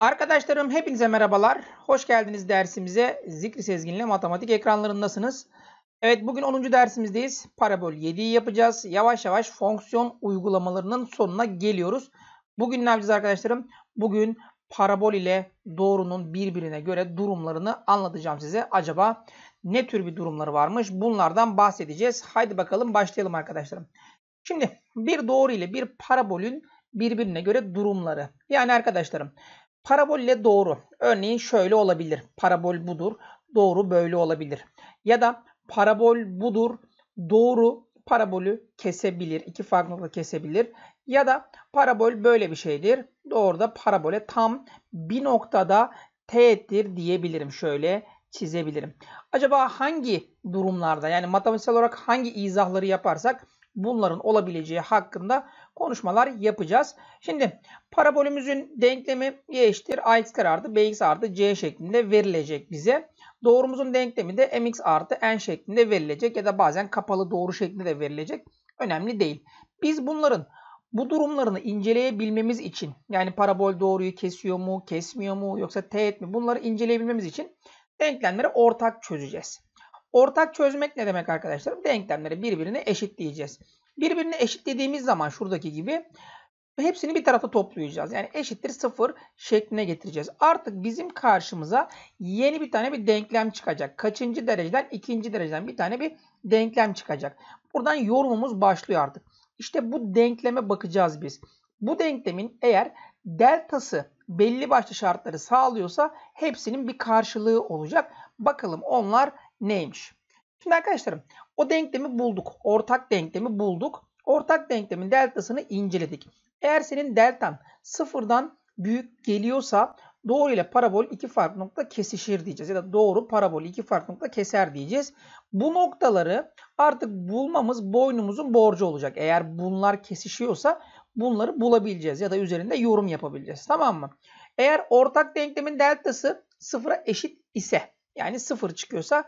Arkadaşlarım hepinize merhabalar. Hoş geldiniz dersimize. Zikri Sezgin'le matematik ekranlarındasınız. Evet bugün 10. dersimizdeyiz. Parabol 7'yi yapacağız. Yavaş yavaş fonksiyon uygulamalarının sonuna geliyoruz. Bugün ne yapacağız arkadaşlarım? Bugün parabol ile doğrunun birbirine göre durumlarını anlatacağım size. Acaba ne tür bir durumları varmış? Bunlardan bahsedeceğiz. Haydi bakalım başlayalım arkadaşlarım. Şimdi bir doğru ile bir parabolün birbirine göre durumları. Yani arkadaşlarım Parabolle doğru. Örneğin şöyle olabilir. Parabol budur. Doğru böyle olabilir. Ya da parabol budur. Doğru parabolü kesebilir. İki farklı da kesebilir. Ya da parabol böyle bir şeydir. Doğru da parabole tam bir noktada teğettir diyebilirim. Şöyle çizebilirim. Acaba hangi durumlarda yani matematiksel olarak hangi izahları yaparsak bunların olabileceği hakkında konuşmalar yapacağız. Şimdi parabolümüzün denklemi y eşittir ax kare artı bx artı c şeklinde verilecek bize. Doğrumuzun denklemi de mx artı n şeklinde verilecek ya da bazen kapalı doğru şeklinde de verilecek. Önemli değil. Biz bunların bu durumlarını inceleyebilmemiz için yani parabol doğruyu kesiyor mu, kesmiyor mu yoksa teğet mi bunları inceleyebilmemiz için denklemleri ortak çözeceğiz. Ortak çözmek ne demek arkadaşlarım? Denklemleri birbirine eşitleyeceğiz. Birbirini eşitlediğimiz zaman şuradaki gibi hepsini bir tarafa toplayacağız. Yani eşittir sıfır şekline getireceğiz. Artık bizim karşımıza yeni bir tane bir denklem çıkacak. Kaçıncı dereceden? ikinci dereceden bir tane bir denklem çıkacak. Buradan yorumumuz başlıyor artık. İşte bu denkleme bakacağız biz. Bu denklemin eğer deltası belli başlı şartları sağlıyorsa hepsinin bir karşılığı olacak. Bakalım onlar neymiş? Şimdi arkadaşlarım o denklemi bulduk. Ortak denklemi bulduk. Ortak denklemin deltasını inceledik. Eğer senin deltan sıfırdan büyük geliyorsa doğru ile parabol iki farklı nokta kesişir diyeceğiz. Ya da doğru parabol iki farklı nokta keser diyeceğiz. Bu noktaları artık bulmamız boynumuzun borcu olacak. Eğer bunlar kesişiyorsa bunları bulabileceğiz ya da üzerinde yorum yapabileceğiz. Tamam mı? Eğer ortak denklemin deltası sıfıra eşit ise yani sıfır çıkıyorsa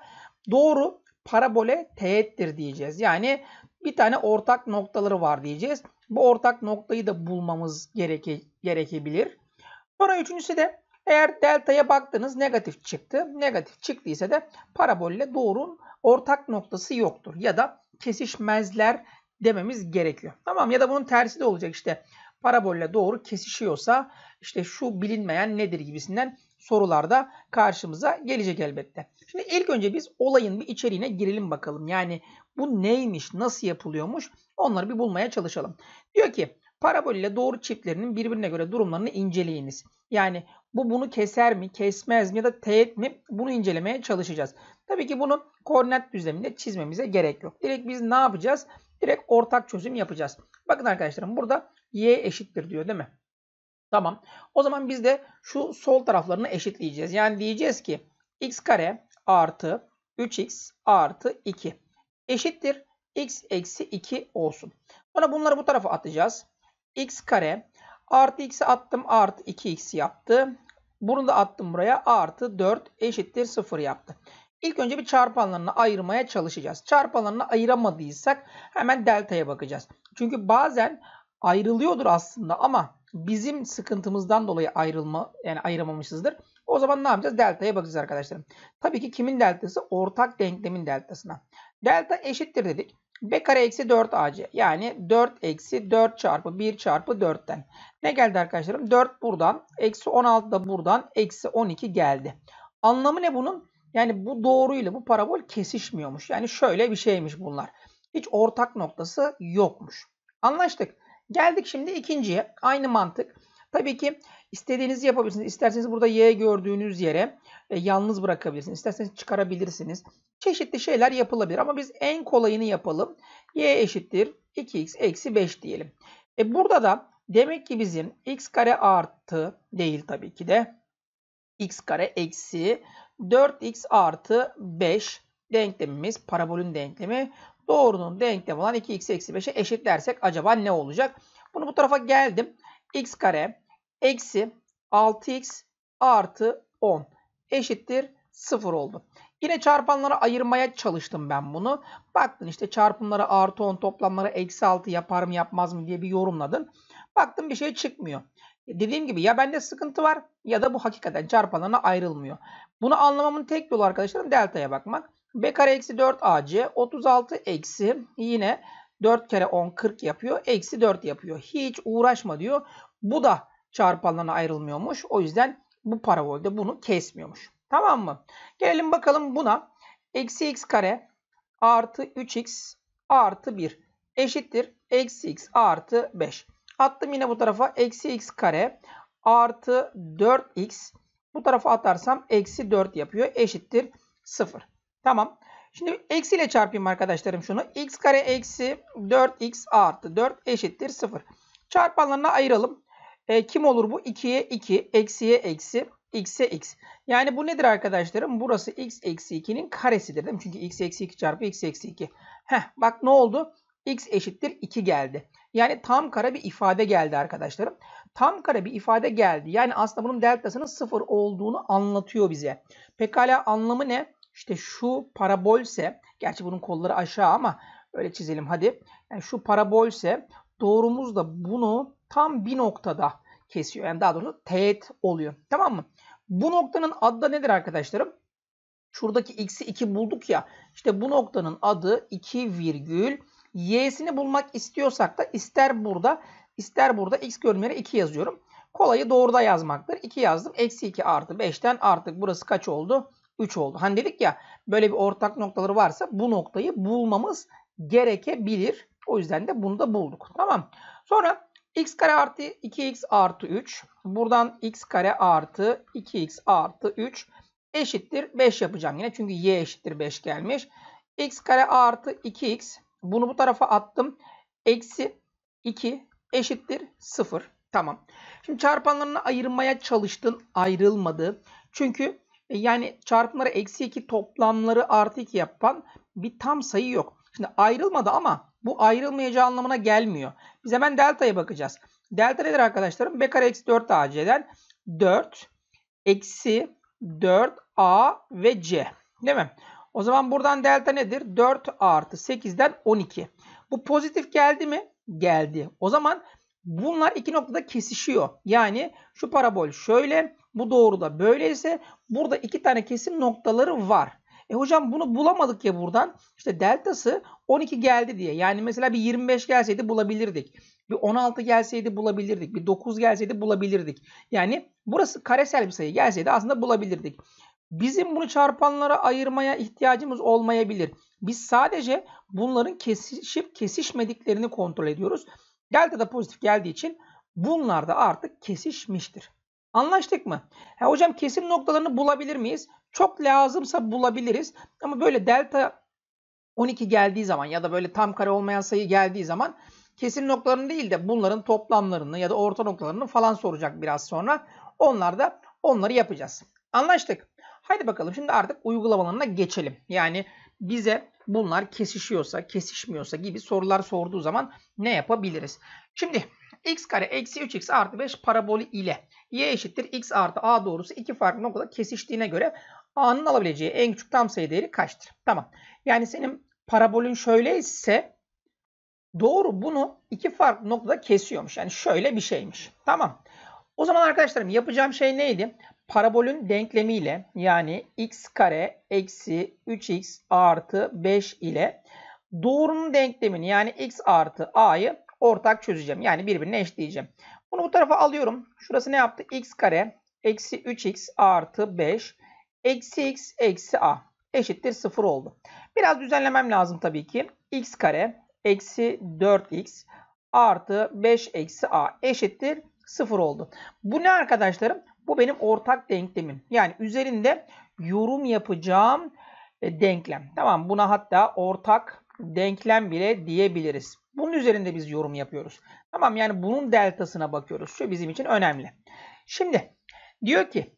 doğru parabole teğettir diyeceğiz. Yani bir tane ortak noktaları var diyeceğiz. Bu ortak noktayı da bulmamız gereke, gerekebilir. Sonra üçüncüsü de eğer delta'ya baktınız negatif çıktı. Negatif çıktıysa da parabolle doğrun ortak noktası yoktur. Ya da kesişmezler dememiz gerekiyor. Tamam ya da bunun tersi de olacak işte parabolle doğru kesişiyorsa işte şu bilinmeyen nedir gibisinden sorularda karşımıza gelecek elbette. Şimdi ilk önce biz olayın bir içeriğine girelim bakalım. Yani bu neymiş, nasıl yapılıyormuş onları bir bulmaya çalışalım. Diyor ki parabol ile doğru çiftlerinin birbirine göre durumlarını inceleyiniz. Yani bu bunu keser mi, kesmez mi ya da teğet mi bunu incelemeye çalışacağız. Tabii ki bunu koordinat düzleminde çizmemize gerek yok. Direkt biz ne yapacağız? Direkt ortak çözüm yapacağız. Bakın arkadaşlarım burada y eşittir diyor değil mi? Tamam. O zaman biz de şu sol taraflarını eşitleyeceğiz. Yani diyeceğiz ki x kare artı 3x artı 2 eşittir x eksi 2 olsun. Sonra bunları bu tarafa atacağız. x kare artı x'i attım artı 2x yaptı. Bunu da attım buraya artı 4 eşittir 0 yaptı. İlk önce bir çarpanlarını ayırmaya çalışacağız. Çarpanlarını ayıramadıysak hemen delta'ya bakacağız. Çünkü bazen ayrılıyordur aslında ama bizim sıkıntımızdan dolayı ayrılma yani ayıramamışızdır. O zaman ne yapacağız? Delta'ya bakacağız arkadaşlarım. Tabii ki kimin deltası? Ortak denklemin deltasına. Delta eşittir dedik. B kare eksi 4 AC. Yani 4 eksi 4 çarpı 1 çarpı 4'ten. Ne geldi arkadaşlarım? 4 buradan. Eksi 16 da buradan. Eksi 12 geldi. Anlamı ne bunun? Yani bu doğruyla bu parabol kesişmiyormuş. Yani şöyle bir şeymiş bunlar. Hiç ortak noktası yokmuş. Anlaştık. Geldik şimdi ikinciye. Aynı mantık. Tabii ki istediğinizi yapabilirsiniz. İsterseniz burada Y gördüğünüz yere e, yalnız bırakabilirsiniz. İsterseniz çıkarabilirsiniz. Çeşitli şeyler yapılabilir ama biz en kolayını yapalım. Y eşittir 2x eksi 5 diyelim. E burada da demek ki bizim x kare artı değil tabii ki de x kare eksi 4x artı 5 denklemimiz parabolün denklemi Doğrunun denklemi olan 2x eksi 5'e eşitlersek acaba ne olacak? Bunu bu tarafa geldim. x kare eksi 6x artı 10 eşittir 0 oldu. Yine çarpanlara ayırmaya çalıştım ben bunu. Baktın işte çarpımları artı 10 toplamları eksi 6 yapar mı yapmaz mı diye bir yorumladın. Baktım bir şey çıkmıyor. E, dediğim gibi ya bende sıkıntı var ya da bu hakikaten çarpanlarına ayrılmıyor. Bunu anlamamın tek yolu arkadaşlarım delta'ya bakmak. B kare eksi 4 AC 36 eksi yine 4 kere 10 40 yapıyor. Eksi 4 yapıyor. Hiç uğraşma diyor. Bu da çarpanlarına ayrılmıyormuş. O yüzden bu parabolde bunu kesmiyormuş. Tamam mı? Gelelim bakalım buna. Eksi x kare artı 3x artı 1 eşittir. Eksi x artı 5. Attım yine bu tarafa. Eksi x kare artı 4x. Bu tarafa atarsam eksi 4 yapıyor. Eşittir 0. Tamam. Şimdi eksiyle çarpayım arkadaşlarım şunu. x kare eksi 4x artı 4 eşittir 0. Çarpanlarına ayıralım. E, kim olur bu? 2'ye 2, eksiye eksi, x'e x. Yani bu nedir arkadaşlarım? Burası x eksi 2'nin karesidir değil mi? Çünkü x eksi 2 çarpı x eksi 2. Heh bak ne oldu? x eşittir 2 geldi. Yani tam kare bir ifade geldi arkadaşlarım. Tam kare bir ifade geldi. Yani aslında bunun deltasının 0 olduğunu anlatıyor bize. Pekala anlamı ne? İşte şu parabolse, gerçi bunun kolları aşağı ama öyle çizelim hadi. Yani şu parabolse doğrumuz da bunu tam bir noktada kesiyor. Yani daha doğrusu teğet oluyor. Tamam mı? Bu noktanın adı da nedir arkadaşlarım? Şuradaki x'i 2 bulduk ya. İşte bu noktanın adı 2 virgül y'sini bulmak istiyorsak da ister burada ister burada x görünmeye 2 yazıyorum. Kolayı doğruda yazmaktır. 2 yazdım. Eksi 2 artı 5'ten artık burası kaç oldu? 3 oldu. Hani dedik ya böyle bir ortak noktaları varsa bu noktayı bulmamız gerekebilir. O yüzden de bunu da bulduk. Tamam. Sonra x kare artı 2x artı 3. Buradan x kare artı 2x artı 3 eşittir 5 yapacağım yine. Çünkü y eşittir 5 gelmiş. x kare artı 2x. Bunu bu tarafa attım. Eksi 2 eşittir 0. Tamam. Şimdi çarpanlarını ayırmaya çalıştın. Ayrılmadı. Çünkü e, yani çarpımları eksi 2 toplamları artı 2 yapan bir tam sayı yok. Şimdi ayrılmadı ama bu ayrılmayacağı anlamına gelmiyor. Biz hemen delta'ya bakacağız. Delta nedir arkadaşlarım? B kare eksi 4 AC'den 4 eksi 4 A ve C. Değil mi? O zaman buradan delta nedir? 4 artı 8'den 12. Bu pozitif geldi mi? Geldi. O zaman bunlar iki noktada kesişiyor. Yani şu parabol şöyle, bu doğruda böyleyse burada iki tane kesim noktaları var. E hocam bunu bulamadık ya buradan. İşte deltası 12 geldi diye. Yani mesela bir 25 gelseydi bulabilirdik. Bir 16 gelseydi bulabilirdik. Bir 9 gelseydi bulabilirdik. Yani burası karesel bir sayı gelseydi aslında bulabilirdik. Bizim bunu çarpanlara ayırmaya ihtiyacımız olmayabilir. Biz sadece bunların kesişip kesişmediklerini kontrol ediyoruz. Delta da pozitif geldiği için bunlar da artık kesişmiştir. Anlaştık mı? Ha, hocam kesim noktalarını bulabilir miyiz? Çok lazımsa bulabiliriz. Ama böyle delta 12 geldiği zaman ya da böyle tam kare olmayan sayı geldiği zaman kesim noktalarını değil de bunların toplamlarını ya da orta noktalarını falan soracak biraz sonra. Onlar da onları yapacağız. Anlaştık. Haydi bakalım şimdi artık uygulamalarına geçelim. Yani bize bunlar kesişiyorsa, kesişmiyorsa gibi sorular sorduğu zaman ne yapabiliriz? Şimdi x kare eksi 3x artı 5 parabolü ile y eşittir x artı a doğrusu iki farklı noktada kesiştiğine göre a'nın alabileceği en küçük tam sayı değeri kaçtır? Tamam. Yani senin parabolün şöyleyse doğru bunu iki farklı noktada kesiyormuş. Yani şöyle bir şeymiş. Tamam. O zaman arkadaşlarım yapacağım şey neydi? Parabolün denklemiyle yani x kare eksi 3x artı 5 ile doğrunun denklemini yani x artı a'yı ortak çözeceğim. Yani birbirine eşleyeceğim. Bunu bu tarafa alıyorum. Şurası ne yaptı? x kare eksi 3x artı 5 eksi x eksi a eşittir 0 oldu. Biraz düzenlemem lazım tabii ki. x kare eksi 4x artı 5 eksi a eşittir 0 oldu. Bu ne arkadaşlarım? Bu benim ortak denklemim. Yani üzerinde yorum yapacağım e, denklem. Tamam buna hatta ortak denklem bile diyebiliriz. Bunun üzerinde biz yorum yapıyoruz. Tamam yani bunun deltasına bakıyoruz. Şu bizim için önemli. Şimdi diyor ki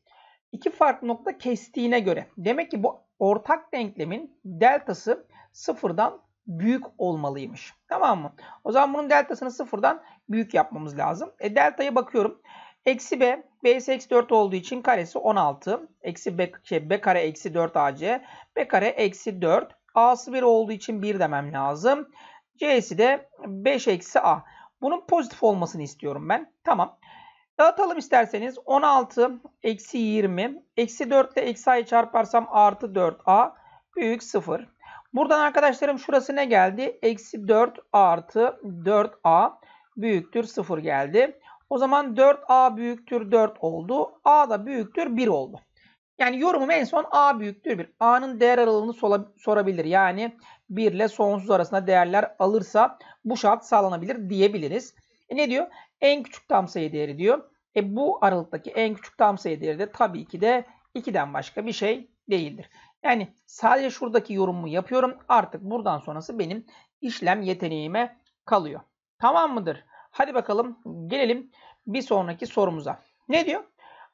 iki farklı nokta kestiğine göre demek ki bu ortak denklemin deltası sıfırdan büyük olmalıymış. Tamam mı? O zaman bunun deltasını sıfırdan büyük yapmamız lazım. E deltaya bakıyorum. Eksi b, b b'si eksi 4 olduğu için karesi 16. Eksi b, şey, b kare eksi 4 ac. b kare eksi 4 A'sı 1 olduğu için 1 demem lazım. C'si de 5 eksi A. Bunun pozitif olmasını istiyorum ben. Tamam. Dağıtalım isterseniz. 16 eksi 20 eksi 4 ile eksi A'yı çarparsam artı 4A büyük 0. Buradan arkadaşlarım şurası ne geldi? Eksi 4 artı 4A büyüktür 0 geldi. O zaman 4A büyüktür 4 oldu. A da büyüktür 1 oldu. Yani yorumum en son a büyüktür 1. A'nın değer aralığını sorabilir. Yani 1 ile sonsuz arasında değerler alırsa bu şart sağlanabilir diyebiliriz. E ne diyor? En küçük tam sayı değeri diyor. E bu aralıktaki en küçük tam sayı değeri de tabii ki de 2'den başka bir şey değildir. Yani sadece şuradaki yorumumu yapıyorum. Artık buradan sonrası benim işlem yeteneğime kalıyor. Tamam mıdır? Hadi bakalım gelelim bir sonraki sorumuza. Ne diyor?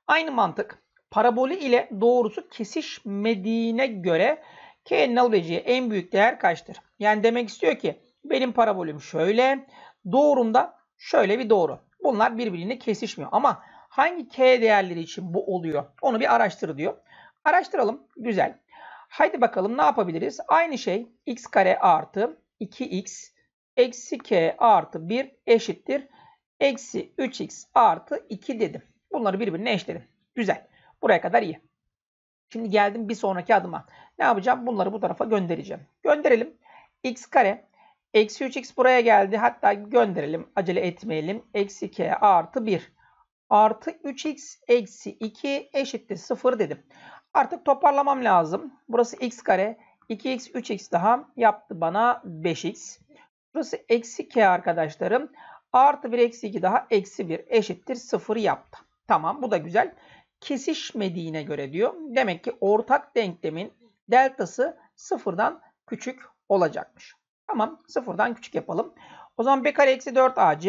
Aynı mantık. Parabolü ile doğrusu kesişmediğine göre K'nin alabileceği en büyük değer kaçtır? Yani demek istiyor ki benim parabolüm şöyle, doğrum da şöyle bir doğru. Bunlar birbirine kesişmiyor. Ama hangi K değerleri için bu oluyor? Onu bir araştır diyor. Araştıralım. Güzel. Haydi bakalım ne yapabiliriz? Aynı şey x kare artı 2x eksi k artı 1 eşittir. Eksi 3x artı 2 dedim. Bunları birbirine eşledim. Güzel. Buraya kadar iyi. Şimdi geldim bir sonraki adıma. Ne yapacağım? Bunları bu tarafa göndereceğim. Gönderelim. x kare. Eksi 3x buraya geldi. Hatta gönderelim. Acele etmeyelim. Eksi k artı 1. Artı 3x eksi 2 eşittir 0 dedim. Artık toparlamam lazım. Burası x kare. 2x 3x daha yaptı bana 5x. Burası eksi k arkadaşlarım. Artı 1 eksi 2 daha eksi 1 eşittir 0 yaptı. Tamam bu da güzel kesişmediğine göre diyor. Demek ki ortak denklemin deltası sıfırdan küçük olacakmış. Tamam sıfırdan küçük yapalım. O zaman b kare eksi 4 ac.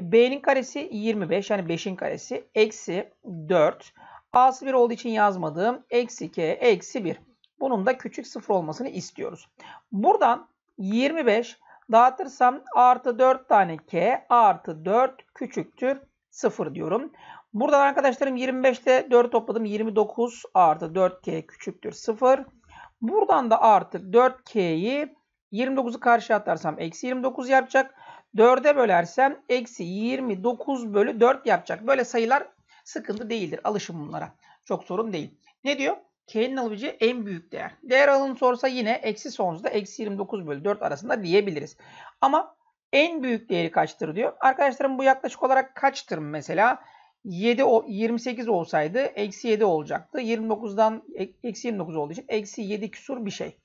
B'nin karesi 25 yani 5'in karesi eksi 4. A'sı 1 olduğu için yazmadığım eksi k eksi 1. Bunun da küçük sıfır olmasını istiyoruz. Buradan 25 dağıtırsam artı 4 tane k artı 4 küçüktür sıfır diyorum. Buradan arkadaşlarım 25'te 4 topladım. 29 artı 4K küçüktür 0. Buradan da artık 4K'yi 29'u karşıya atarsam eksi 29 yapacak. 4'e bölersem eksi 29 bölü 4 yapacak. Böyle sayılar sıkıntı değildir. Alışım bunlara. Çok sorun değil. Ne diyor? K'nin alabileceği en büyük değer. Değer alın sorsa yine eksi sonsuzda eksi 29 bölü 4 arasında diyebiliriz. Ama en büyük değeri kaçtır diyor. Arkadaşlarım bu yaklaşık olarak kaçtır mesela? 7 28 olsaydı eksi 7 olacaktı. 29'dan e, eksi 29 olduğu için eksi 7 küsur bir şey.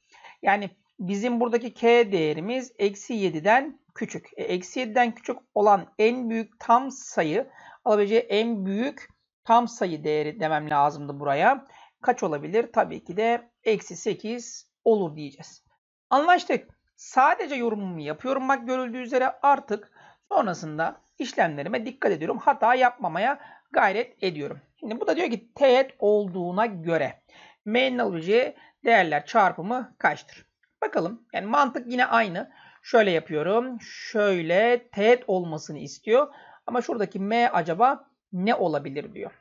Yani bizim buradaki k değerimiz eksi 7'den küçük. E, eksi 7'den küçük olan en büyük tam sayı alabileceği en büyük tam sayı değeri demem lazımdı buraya. Kaç olabilir? Tabii ki de eksi 8 olur diyeceğiz. Anlaştık. Sadece yorumumu yapıyorum bak görüldüğü üzere artık sonrasında işlemlerime dikkat ediyorum. Hata yapmamaya gayret ediyorum. Şimdi bu da diyor ki teğet olduğuna göre M'nin alabileceği değerler çarpımı kaçtır? Bakalım. Yani mantık yine aynı. Şöyle yapıyorum. Şöyle teğet olmasını istiyor. Ama şuradaki M acaba ne olabilir diyor.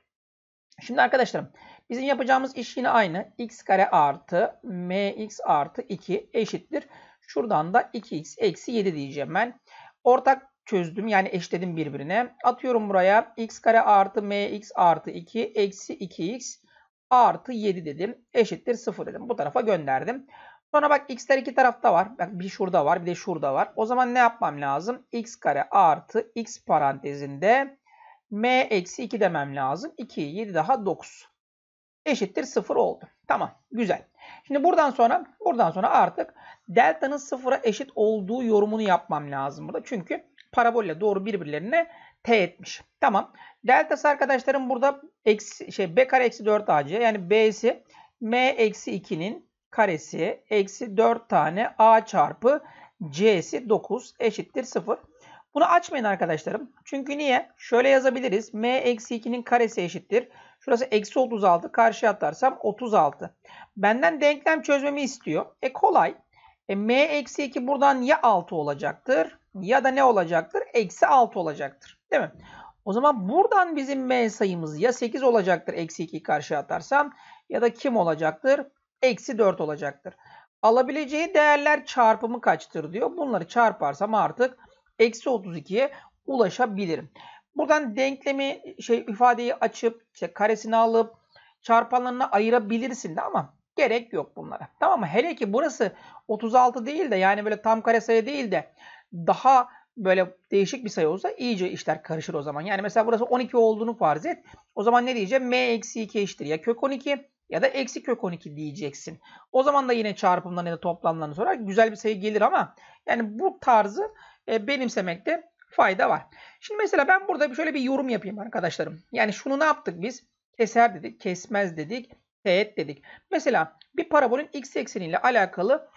Şimdi arkadaşlarım bizim yapacağımız iş yine aynı. x kare artı mx artı 2 eşittir. Şuradan da 2x eksi 7 diyeceğim ben. Ortak çözdüm. Yani eşledim birbirine. Atıyorum buraya x kare artı mx artı 2 eksi 2x artı 7 dedim. Eşittir 0 dedim. Bu tarafa gönderdim. Sonra bak x'ler iki tarafta var. Bak bir şurada var bir de şurada var. O zaman ne yapmam lazım? x kare artı x parantezinde m eksi 2 demem lazım. 2, 7 daha 9. Eşittir 0 oldu. Tamam güzel. Şimdi buradan sonra buradan sonra artık delta'nın 0'a eşit olduğu yorumunu yapmam lazım burada. Çünkü parabolle doğru birbirlerine teğetmiş. Tamam. Deltası arkadaşlarım burada eksi, şey, b kare eksi 4 ac yani b'si m eksi 2'nin karesi eksi 4 tane a çarpı c'si 9 eşittir 0. Bunu açmayın arkadaşlarım. Çünkü niye? Şöyle yazabiliriz. m eksi 2'nin karesi eşittir. Şurası eksi 36. Karşıya atarsam 36. Benden denklem çözmemi istiyor. E kolay. E, m eksi 2 buradan ya 6 olacaktır ya da ne olacaktır? Eksi 6 olacaktır. Değil mi? O zaman buradan bizim m sayımız ya 8 olacaktır eksi 2'yi karşıya atarsam ya da kim olacaktır? Eksi 4 olacaktır. Alabileceği değerler çarpımı kaçtır diyor. Bunları çarparsam artık eksi 32'ye ulaşabilirim. Buradan denklemi şey ifadeyi açıp işte karesini alıp çarpanlarına ayırabilirsin de ama Gerek yok bunlara. Tamam mı? Hele ki burası 36 değil de yani böyle tam kare sayı değil de daha böyle değişik bir sayı olsa iyice işler karışır o zaman. Yani mesela burası 12 olduğunu farz et. O zaman ne diyeceğim? M eksi 2 eşittir. Ya kök 12 ya da eksi kök 12 diyeceksin. O zaman da yine çarpımdan ya da toplamdan sonra Güzel bir sayı gelir ama yani bu tarzı e, benimsemekte fayda var. Şimdi mesela ben burada şöyle bir yorum yapayım arkadaşlarım. Yani şunu ne yaptık biz? Keser dedik, kesmez dedik teğet dedik. Mesela bir parabolün x ekseniyle alakalı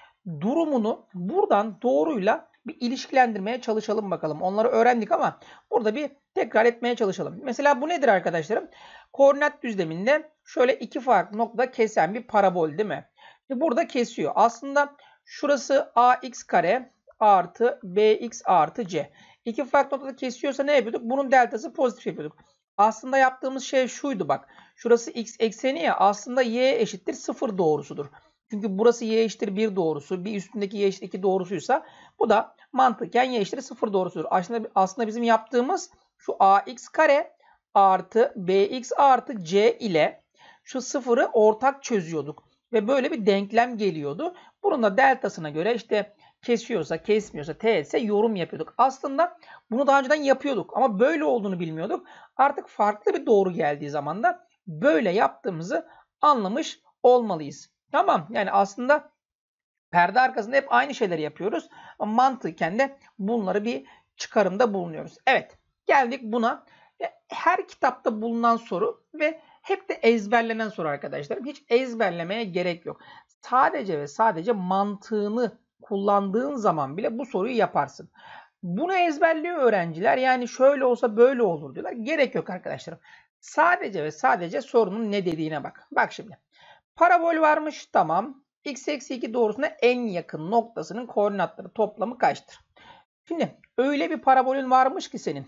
durumunu buradan doğruyla bir ilişkilendirmeye çalışalım bakalım. Onları öğrendik ama burada bir tekrar etmeye çalışalım. Mesela bu nedir arkadaşlarım? Koordinat düzleminde şöyle iki farklı nokta kesen bir parabol değil mi? İşte burada kesiyor. Aslında şurası ax kare artı bx artı c. İki farklı noktada kesiyorsa ne yapıyorduk? Bunun deltası pozitif yapıyorduk. Aslında yaptığımız şey şuydu bak. Şurası x ekseni ya aslında y eşittir 0 doğrusudur. Çünkü burası y eşittir 1 doğrusu. Bir üstündeki y eşittir 2 doğrusuysa bu da mantıken y eşittir 0 doğrusudur. Aslında, aslında bizim yaptığımız şu ax kare artı bx artı c ile şu sıfırı ortak çözüyorduk. Ve böyle bir denklem geliyordu. Bunun da deltasına göre işte kesiyorsa kesmiyorsa ise yorum yapıyorduk. Aslında bunu daha önceden yapıyorduk ama böyle olduğunu bilmiyorduk. Artık farklı bir doğru geldiği zaman da böyle yaptığımızı anlamış olmalıyız. Tamam yani aslında perde arkasında hep aynı şeyleri yapıyoruz. Mantıken de bunları bir çıkarımda bulunuyoruz. Evet geldik buna. E, her kitapta bulunan soru ve hep de ezberlenen soru arkadaşlarım. Hiç ezberlemeye gerek yok. Sadece ve sadece mantığını kullandığın zaman bile bu soruyu yaparsın. Bunu ezberliyor öğrenciler. Yani şöyle olsa böyle olur diyorlar. Gerek yok arkadaşlarım. Sadece ve sadece sorunun ne dediğine bak. Bak şimdi. Parabol varmış. Tamam. X eksi 2 doğrusuna en yakın noktasının koordinatları toplamı kaçtır? Şimdi öyle bir parabolün varmış ki senin.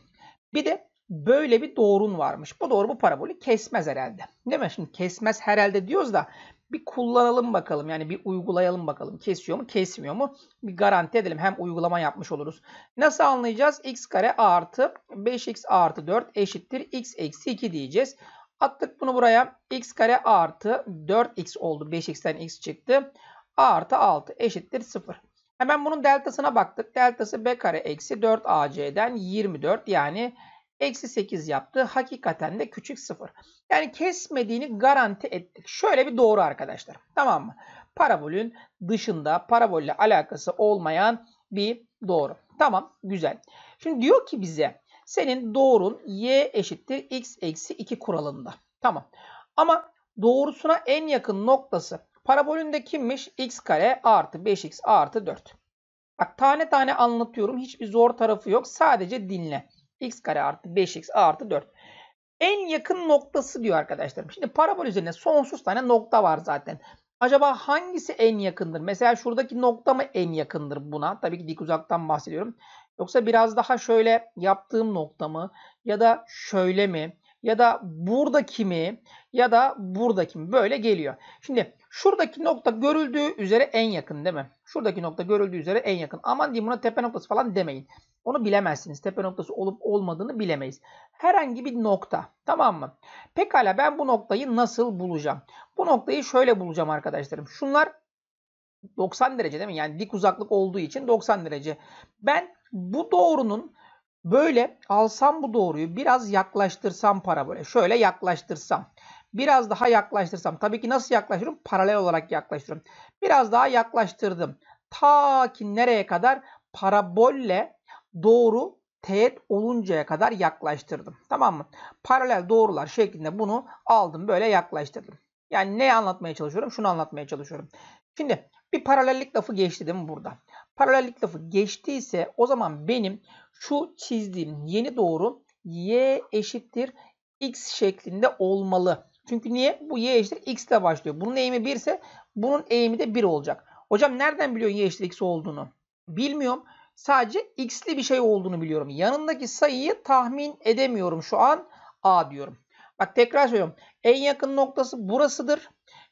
Bir de böyle bir doğrun varmış. Bu doğru bu parabolü kesmez herhalde. Değil mi? Şimdi kesmez herhalde diyoruz da bir kullanalım bakalım. Yani bir uygulayalım bakalım. Kesiyor mu kesmiyor mu? Bir garanti edelim. Hem uygulama yapmış oluruz. Nasıl anlayacağız? x kare artı 5x artı 4 eşittir x eksi 2 diyeceğiz. Attık bunu buraya. x kare artı 4x oldu. 5x'ten x çıktı. Artı 6 eşittir 0. Hemen bunun deltasına baktık. Deltası b kare eksi 4ac'den 24 yani Eksi 8 yaptı. Hakikaten de küçük 0. Yani kesmediğini garanti ettik. Şöyle bir doğru arkadaşlar. Tamam mı? Parabolün dışında parabolle alakası olmayan bir doğru. Tamam güzel. Şimdi diyor ki bize senin doğrun y eşittir x eksi 2 kuralında. Tamam. Ama doğrusuna en yakın noktası parabolünde kimmiş? x kare artı 5x artı 4. Bak tane tane anlatıyorum. Hiçbir zor tarafı yok. Sadece dinle x kare artı 5x artı 4. En yakın noktası diyor arkadaşlarım. Şimdi parabol üzerinde sonsuz tane nokta var zaten. Acaba hangisi en yakındır? Mesela şuradaki nokta mı en yakındır buna? Tabii ki dik uzaktan bahsediyorum. Yoksa biraz daha şöyle yaptığım nokta mı? Ya da şöyle mi? ya da buradaki mi ya da buradaki mi böyle geliyor. Şimdi şuradaki nokta görüldüğü üzere en yakın değil mi? Şuradaki nokta görüldüğü üzere en yakın. Aman diyeyim buna tepe noktası falan demeyin. Onu bilemezsiniz. Tepe noktası olup olmadığını bilemeyiz. Herhangi bir nokta. Tamam mı? Pekala ben bu noktayı nasıl bulacağım? Bu noktayı şöyle bulacağım arkadaşlarım. Şunlar 90 derece değil mi? Yani dik uzaklık olduğu için 90 derece. Ben bu doğrunun Böyle alsam bu doğruyu biraz yaklaştırsam parabole. Şöyle yaklaştırsam. Biraz daha yaklaştırsam. Tabii ki nasıl yaklaştırıyorum? Paralel olarak yaklaştırıyorum. Biraz daha yaklaştırdım. Ta ki nereye kadar? Parabolle doğru teğet oluncaya kadar yaklaştırdım. Tamam mı? Paralel doğrular şeklinde bunu aldım böyle yaklaştırdım. Yani ne anlatmaya çalışıyorum? Şunu anlatmaya çalışıyorum. Şimdi bir paralellik lafı geçti değil mi burada? paralellik lafı geçtiyse o zaman benim şu çizdiğim yeni doğru y eşittir x şeklinde olmalı. Çünkü niye? Bu y eşittir x ile başlıyor. Bunun eğimi 1 ise bunun eğimi de 1 olacak. Hocam nereden biliyorsun y eşittir x olduğunu? Bilmiyorum. Sadece x'li bir şey olduğunu biliyorum. Yanındaki sayıyı tahmin edemiyorum şu an. A diyorum. Bak tekrar söylüyorum. En yakın noktası burasıdır.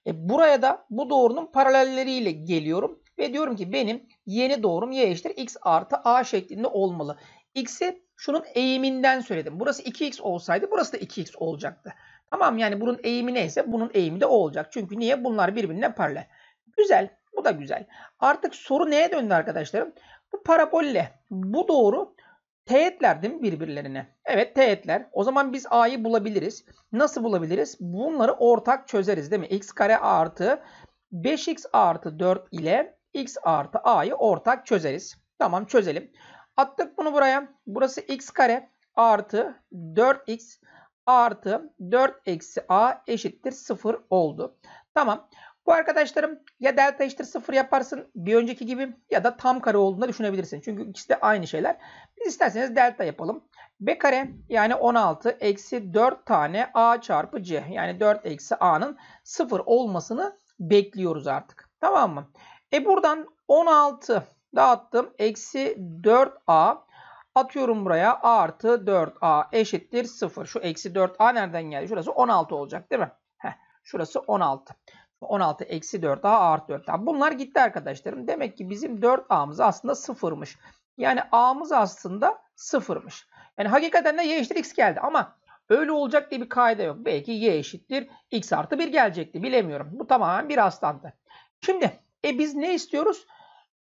E, buraya da bu doğrunun paralelleriyle geliyorum. Ve diyorum ki benim yeni doğrum y eşittir x artı a şeklinde olmalı. X'i şunun eğiminden söyledim. Burası 2x olsaydı burası da 2x olacaktı. Tamam yani bunun eğimi neyse bunun eğimi de o olacak. Çünkü niye? Bunlar birbirine paralel. Güzel. Bu da güzel. Artık soru neye döndü arkadaşlarım? Bu parabolle bu doğru teğetler değil mi birbirlerine? Evet teğetler. O zaman biz a'yı bulabiliriz. Nasıl bulabiliriz? Bunları ortak çözeriz değil mi? x kare artı 5x artı 4 ile x artı a'yı ortak çözeriz. Tamam çözelim. Attık bunu buraya. Burası x kare artı 4x artı 4 eksi a eşittir 0 oldu. Tamam. Bu arkadaşlarım ya delta eşittir 0 yaparsın bir önceki gibi ya da tam kare olduğunda düşünebilirsin. Çünkü ikisi de aynı şeyler. Biz isterseniz delta yapalım. B kare yani 16 eksi 4 tane a çarpı c yani 4 eksi a'nın 0 olmasını bekliyoruz artık. Tamam mı? E buradan 16 dağıttım. Eksi 4a atıyorum buraya a artı 4a eşittir 0. Şu eksi 4a nereden geldi? Şurası 16 olacak değil mi? Heh, şurası 16. 16 eksi 4a artı 4a. Bunlar gitti arkadaşlarım. Demek ki bizim 4a'mız aslında 0'mış. Yani a'mız aslında 0'mış. Yani hakikaten de y eşittir x geldi ama öyle olacak diye bir kaide yok. Belki y eşittir x artı 1 gelecekti bilemiyorum. Bu tamamen bir rastlantı. Şimdi e biz ne istiyoruz?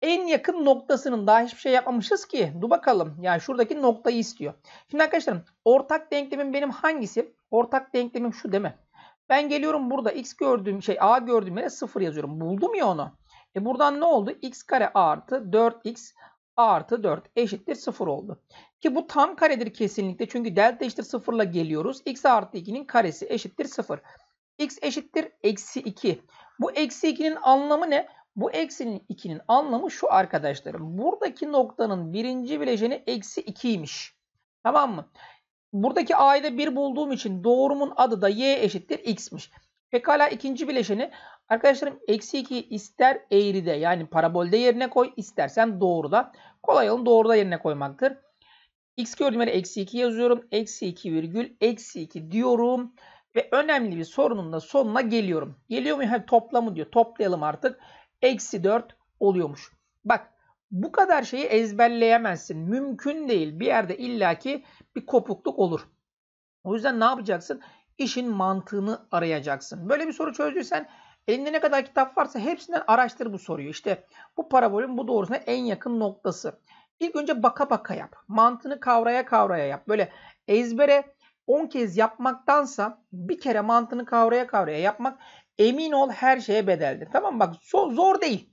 En yakın noktasının daha hiçbir şey yapmamışız ki. Dur bakalım. Yani şuradaki noktayı istiyor. Şimdi arkadaşlarım ortak denklemim benim hangisi? Ortak denklemim şu değil mi? Ben geliyorum burada x gördüğüm şey a gördüğüm yere 0 yazıyorum. Buldum ya onu. E buradan ne oldu? x kare artı 4x artı 4 eşittir 0 oldu. Ki bu tam karedir kesinlikle. Çünkü delta eşittir 0 ile geliyoruz. x artı 2'nin karesi eşittir 0. x eşittir eksi 2. Bu eksi 2'nin anlamı ne? Bu eksi 2'nin anlamı şu arkadaşlarım. Buradaki noktanın birinci bileşeni eksi 2'ymiş. Tamam mı? Buradaki a'yı da 1 bulduğum için doğrumun adı da y eşittir x'miş. Pekala ikinci bileşeni arkadaşlarım eksi 2 ister eğride yani parabolde yerine koy istersen doğruda. Kolay olun doğruda yerine koymaktır. X gördüğüm yere eksi 2 yazıyorum. Eksi 2 virgül eksi 2 diyorum. Ve önemli bir sorunun da sonuna geliyorum. Geliyor mu? Ha, toplamı diyor. Toplayalım artık eksi 4 oluyormuş. Bak bu kadar şeyi ezberleyemezsin. Mümkün değil. Bir yerde illaki bir kopukluk olur. O yüzden ne yapacaksın? İşin mantığını arayacaksın. Böyle bir soru çözdüysen elinde ne kadar kitap varsa hepsinden araştır bu soruyu. İşte bu parabolün bu doğrusuna en yakın noktası. İlk önce baka baka yap. Mantığını kavraya kavraya yap. Böyle ezbere 10 kez yapmaktansa bir kere mantığını kavraya kavraya yapmak Emin ol her şeye bedeldir. Tamam Bak zor değil.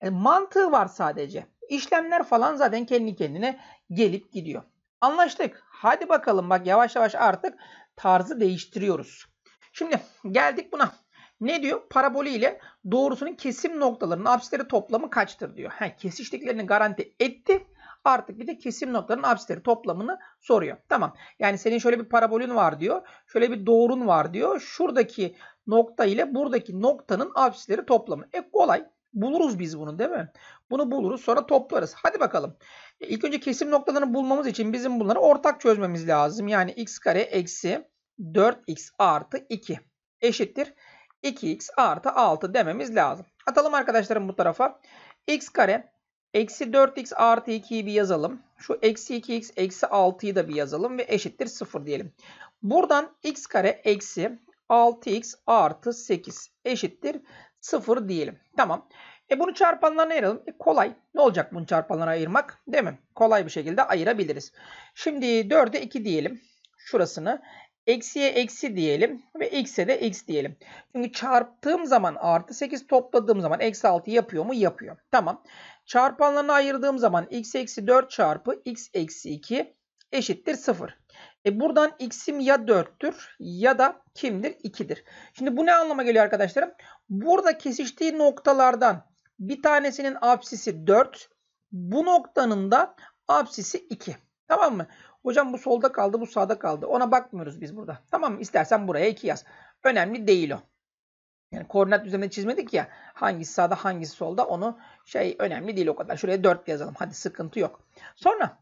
E, mantığı var sadece. İşlemler falan zaten kendi kendine gelip gidiyor. Anlaştık. Hadi bakalım bak yavaş yavaş artık tarzı değiştiriyoruz. Şimdi geldik buna. Ne diyor? Parabolü ile doğrusunun kesim noktalarının apsisleri toplamı kaçtır diyor. Ha, kesiştiklerini garanti etti. Artık bir de kesim noktaların apsisleri toplamını soruyor. Tamam. Yani senin şöyle bir parabolün var diyor. Şöyle bir doğrun var diyor. Şuradaki nokta ile buradaki noktanın apsisleri toplamı. E kolay. Buluruz biz bunu değil mi? Bunu buluruz sonra toplarız. Hadi bakalım. E, ilk önce kesim noktalarını bulmamız için bizim bunları ortak çözmemiz lazım. Yani x kare eksi 4x artı 2 eşittir. 2x artı 6 dememiz lazım. Atalım arkadaşlarım bu tarafa. x kare Eksi 4x artı 2'yi bir yazalım. Şu eksi 2x eksi 6'yı da bir yazalım ve eşittir 0 diyelim. Buradan x kare eksi 6x artı 8 eşittir 0 diyelim. Tamam. E bunu çarpanlarına ayıralım. E kolay. Ne olacak bunu çarpanlarına ayırmak? Değil mi? Kolay bir şekilde ayırabiliriz. Şimdi 4'e 2 diyelim. Şurasını. Eksiye eksi diyelim ve x'e de x diyelim. Çünkü çarptığım zaman artı 8 topladığım zaman eksi 6 yapıyor mu? Yapıyor. Tamam. Çarpanlarını ayırdığım zaman x eksi 4 çarpı x eksi 2 eşittir 0. E buradan x'im ya 4'tür ya da kimdir? 2'dir. Şimdi bu ne anlama geliyor arkadaşlarım? Burada kesiştiği noktalardan bir tanesinin absisi 4. Bu noktanın da absisi 2. Tamam mı? Hocam bu solda kaldı bu sağda kaldı. Ona bakmıyoruz biz burada. Tamam mı? İstersen buraya 2 yaz. Önemli değil o. Yani koordinat düzlemini çizmedik ya. Hangisi sağda hangisi solda onu şey önemli değil o kadar. Şuraya 4 yazalım. Hadi sıkıntı yok. Sonra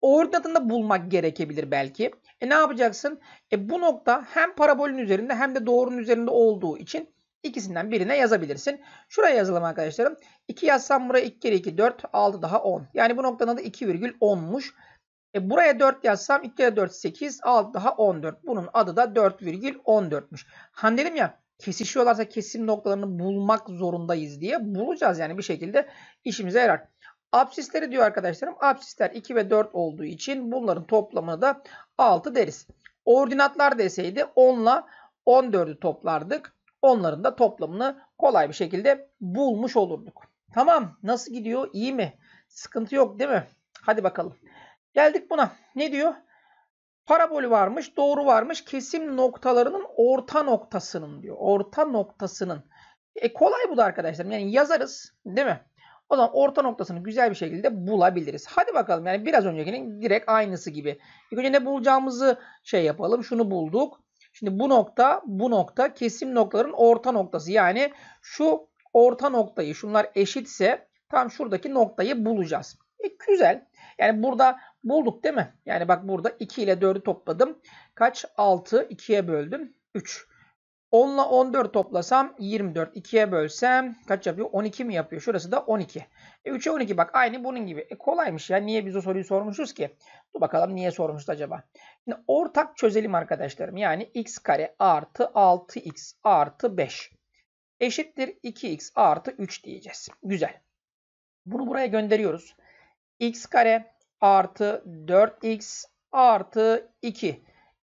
ordinatını bulmak gerekebilir belki. E ne yapacaksın? E bu nokta hem parabolün üzerinde hem de doğrunun üzerinde olduğu için ikisinden birine yazabilirsin. Şuraya yazalım arkadaşlarım. 2 yazsam buraya 2 kere 2 4 6 daha 10. Yani bu noktanın adı 2,10'muş. E buraya 4 yazsam 2 kere 4 8 6 daha 14. Bunun adı da 4,14'müş. Hani dedim ya kesişiyorlarsa kesim noktalarını bulmak zorundayız diye bulacağız. Yani bir şekilde işimize yarar. Apsisleri diyor arkadaşlarım. Apsisler 2 ve 4 olduğu için bunların toplamını da 6 deriz. Ordinatlar deseydi 10 ile 14'ü toplardık. Onların da toplamını kolay bir şekilde bulmuş olurduk. Tamam nasıl gidiyor iyi mi? Sıkıntı yok değil mi? Hadi bakalım. Geldik buna. Ne diyor? Parabolü varmış, doğru varmış. Kesim noktalarının orta noktasının diyor. Orta noktasının. E kolay bu da arkadaşlar. Yani yazarız değil mi? O zaman orta noktasını güzel bir şekilde bulabiliriz. Hadi bakalım yani biraz öncekinin direkt aynısı gibi. İlk önce ne bulacağımızı şey yapalım. Şunu bulduk. Şimdi bu nokta, bu nokta kesim noktaların orta noktası. Yani şu orta noktayı, şunlar eşitse tam şuradaki noktayı bulacağız. E, güzel. Yani burada Bulduk değil mi? Yani bak burada 2 ile 4'ü topladım. Kaç? 6. 2'ye böldüm. 3. 10 ile 14 toplasam 24. 2'ye bölsem kaç yapıyor? 12 mi yapıyor? Şurası da 12. E 3'e 12 bak aynı bunun gibi. E kolaymış ya. Niye biz o soruyu sormuşuz ki? Dur bakalım niye sormuşuz acaba? Şimdi ortak çözelim arkadaşlarım. Yani x kare artı 6x artı 5 eşittir 2x artı 3 diyeceğiz. Güzel. Bunu buraya gönderiyoruz. x kare artı 4x artı 2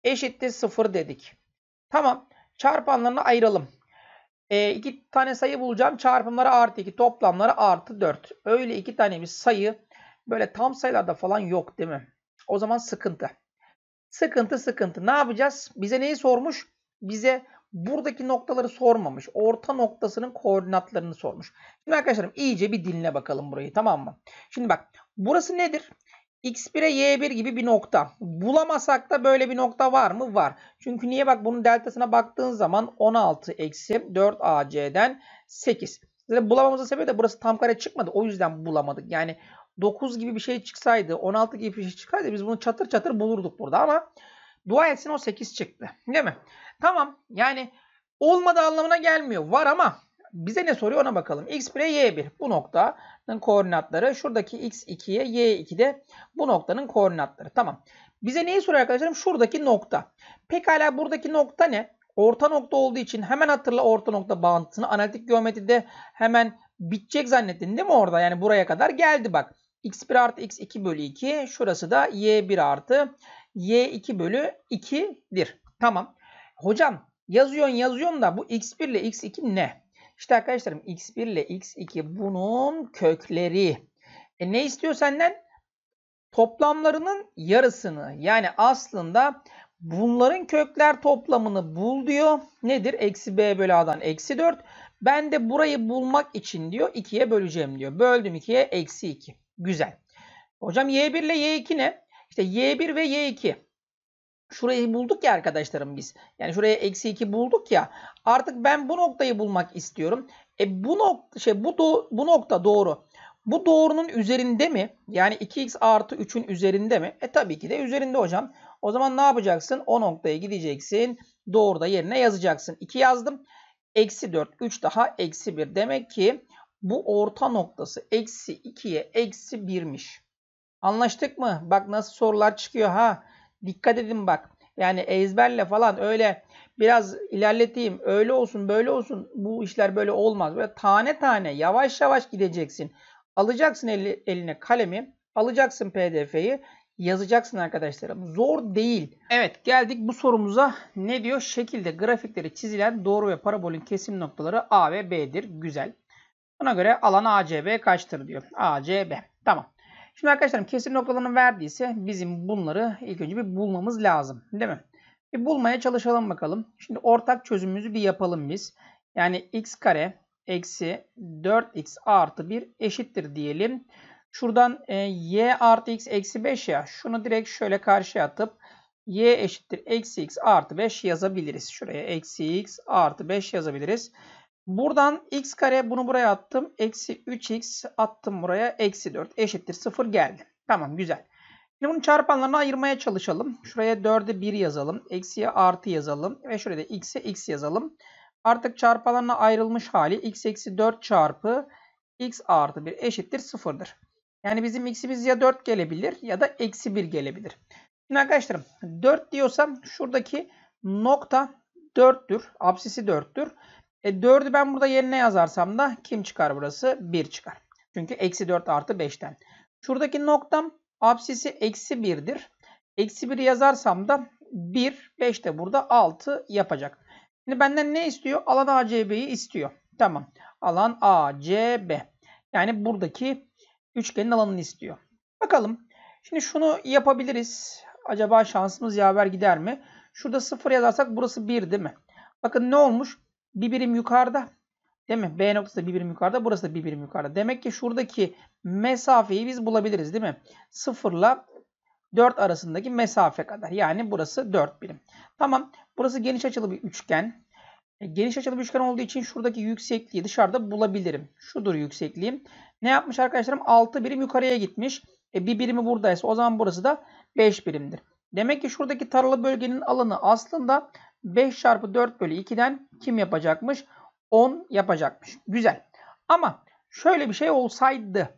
eşittir 0 dedik. Tamam. Çarpanlarını ayıralım. E, iki tane sayı bulacağım. Çarpımları artı 2. Toplamları artı 4. Öyle iki tane bir sayı böyle tam sayılarda falan yok değil mi? O zaman sıkıntı. Sıkıntı sıkıntı. Ne yapacağız? Bize neyi sormuş? Bize buradaki noktaları sormamış. Orta noktasının koordinatlarını sormuş. Şimdi arkadaşlarım iyice bir dinle bakalım burayı tamam mı? Şimdi bak burası nedir? x1'e y1 gibi bir nokta. Bulamasak da böyle bir nokta var mı? Var. Çünkü niye bak bunun deltasına baktığın zaman 16 eksi 4ac'den 8. Zaten bulamamızın sebebi de burası tam kare çıkmadı. O yüzden bulamadık. Yani 9 gibi bir şey çıksaydı 16 gibi bir şey çıksaydı biz bunu çatır çatır bulurduk burada ama dua etsin o 8 çıktı. Değil mi? Tamam. Yani olmadı anlamına gelmiyor. Var ama bize ne soruyor ona bakalım. x 1 y1 bu noktanın koordinatları. Şuradaki x2'ye y 2 de bu noktanın koordinatları. Tamam. Bize neyi soruyor arkadaşlarım? Şuradaki nokta. Pekala buradaki nokta ne? Orta nokta olduğu için hemen hatırla orta nokta bağıntısını. Analitik geometride hemen bitecek zannettin değil mi orada? Yani buraya kadar geldi bak. x1 artı x2 bölü 2. Şurası da y1 artı y2 bölü 2'dir. Tamam. Hocam yazıyorsun yazıyorsun da bu x1 ile x2 ne? İşte arkadaşlarım x1 ile x2 bunun kökleri. E ne istiyor senden? Toplamlarının yarısını. Yani aslında bunların kökler toplamını bul diyor. Nedir? Eksi b bölü a'dan eksi 4. Ben de burayı bulmak için diyor 2'ye böleceğim diyor. Böldüm 2'ye eksi 2. Güzel. Hocam y1 ile y2 ne? İşte y1 ve y2 şurayı bulduk ya arkadaşlarım biz. Yani şuraya eksi 2 bulduk ya. Artık ben bu noktayı bulmak istiyorum. E bu nokta şey bu do bu nokta doğru. Bu doğrunun üzerinde mi? Yani 2x artı 3'ün üzerinde mi? E tabii ki de üzerinde hocam. O zaman ne yapacaksın? O noktaya gideceksin. Doğru da yerine yazacaksın. 2 yazdım. Eksi 4. 3 daha eksi 1. Demek ki bu orta noktası eksi 2'ye eksi 1'miş. Anlaştık mı? Bak nasıl sorular çıkıyor ha. Dikkat edin bak. Yani ezberle falan öyle biraz ilerleteyim, öyle olsun, böyle olsun. Bu işler böyle olmaz. Böyle tane tane, yavaş yavaş gideceksin. Alacaksın eli, eline kalemi, alacaksın PDF'yi, yazacaksın arkadaşlarım. Zor değil. Evet, geldik bu sorumuza. Ne diyor? Şekilde grafikleri çizilen doğru ve parabolün kesim noktaları A ve B'dir. Güzel. Buna göre alan ACB kaçtır diyor. ACB. Tamam. Şimdi arkadaşlarım kesin noktalarını verdiyse bizim bunları ilk önce bir bulmamız lazım. Değil mi? Bir bulmaya çalışalım bakalım. Şimdi ortak çözümümüzü bir yapalım biz. Yani x kare eksi 4x artı 1 eşittir diyelim. Şuradan e, y artı x eksi 5 ya. Şunu direkt şöyle karşıya atıp y eşittir eksi x artı 5 yazabiliriz. Şuraya eksi x artı 5 yazabiliriz. Buradan x kare bunu buraya attım. Eksi 3x attım buraya. Eksi 4 eşittir 0 geldi. Tamam güzel. Şimdi bunun çarpanlarına ayırmaya çalışalım. Şuraya 4'e 1 yazalım. Eksiye artı yazalım. Ve şuraya da x'e x yazalım. Artık çarpanlarına ayrılmış hali x eksi 4 çarpı x artı 1 eşittir 0'dır. Yani bizim x'imiz ya 4 gelebilir ya da eksi 1 gelebilir. Şimdi arkadaşlarım 4 diyorsam şuradaki nokta 4'tür. Absisi 4'tür. E 4'ü ben burada yerine yazarsam da kim çıkar burası? 1 çıkar. Çünkü eksi 4 artı 5'ten. Şuradaki noktam absisi eksi 1'dir. Eksi 1'i yazarsam da 1, 5 de burada 6 yapacak. Şimdi benden ne istiyor? Alan ACB'yi istiyor. Tamam. Alan ACB. Yani buradaki üçgenin alanını istiyor. Bakalım. Şimdi şunu yapabiliriz. Acaba şansımız yaver gider mi? Şurada 0 yazarsak burası 1 değil mi? Bakın ne olmuş? bir birim yukarıda. Değil mi? B noktası da bir birim yukarıda. Burası da bir birim yukarıda. Demek ki şuradaki mesafeyi biz bulabiliriz değil mi? 0 ile 4 arasındaki mesafe kadar. Yani burası 4 birim. Tamam. Burası geniş açılı bir üçgen. E, geniş açılı bir üçgen olduğu için şuradaki yüksekliği dışarıda bulabilirim. Şudur yüksekliğim. Ne yapmış arkadaşlarım? 6 birim yukarıya gitmiş. E, bir birimi buradaysa o zaman burası da 5 birimdir. Demek ki şuradaki taralı bölgenin alanı aslında 5 çarpı 4 bölü 2'den kim yapacakmış? 10 yapacakmış. Güzel. Ama şöyle bir şey olsaydı.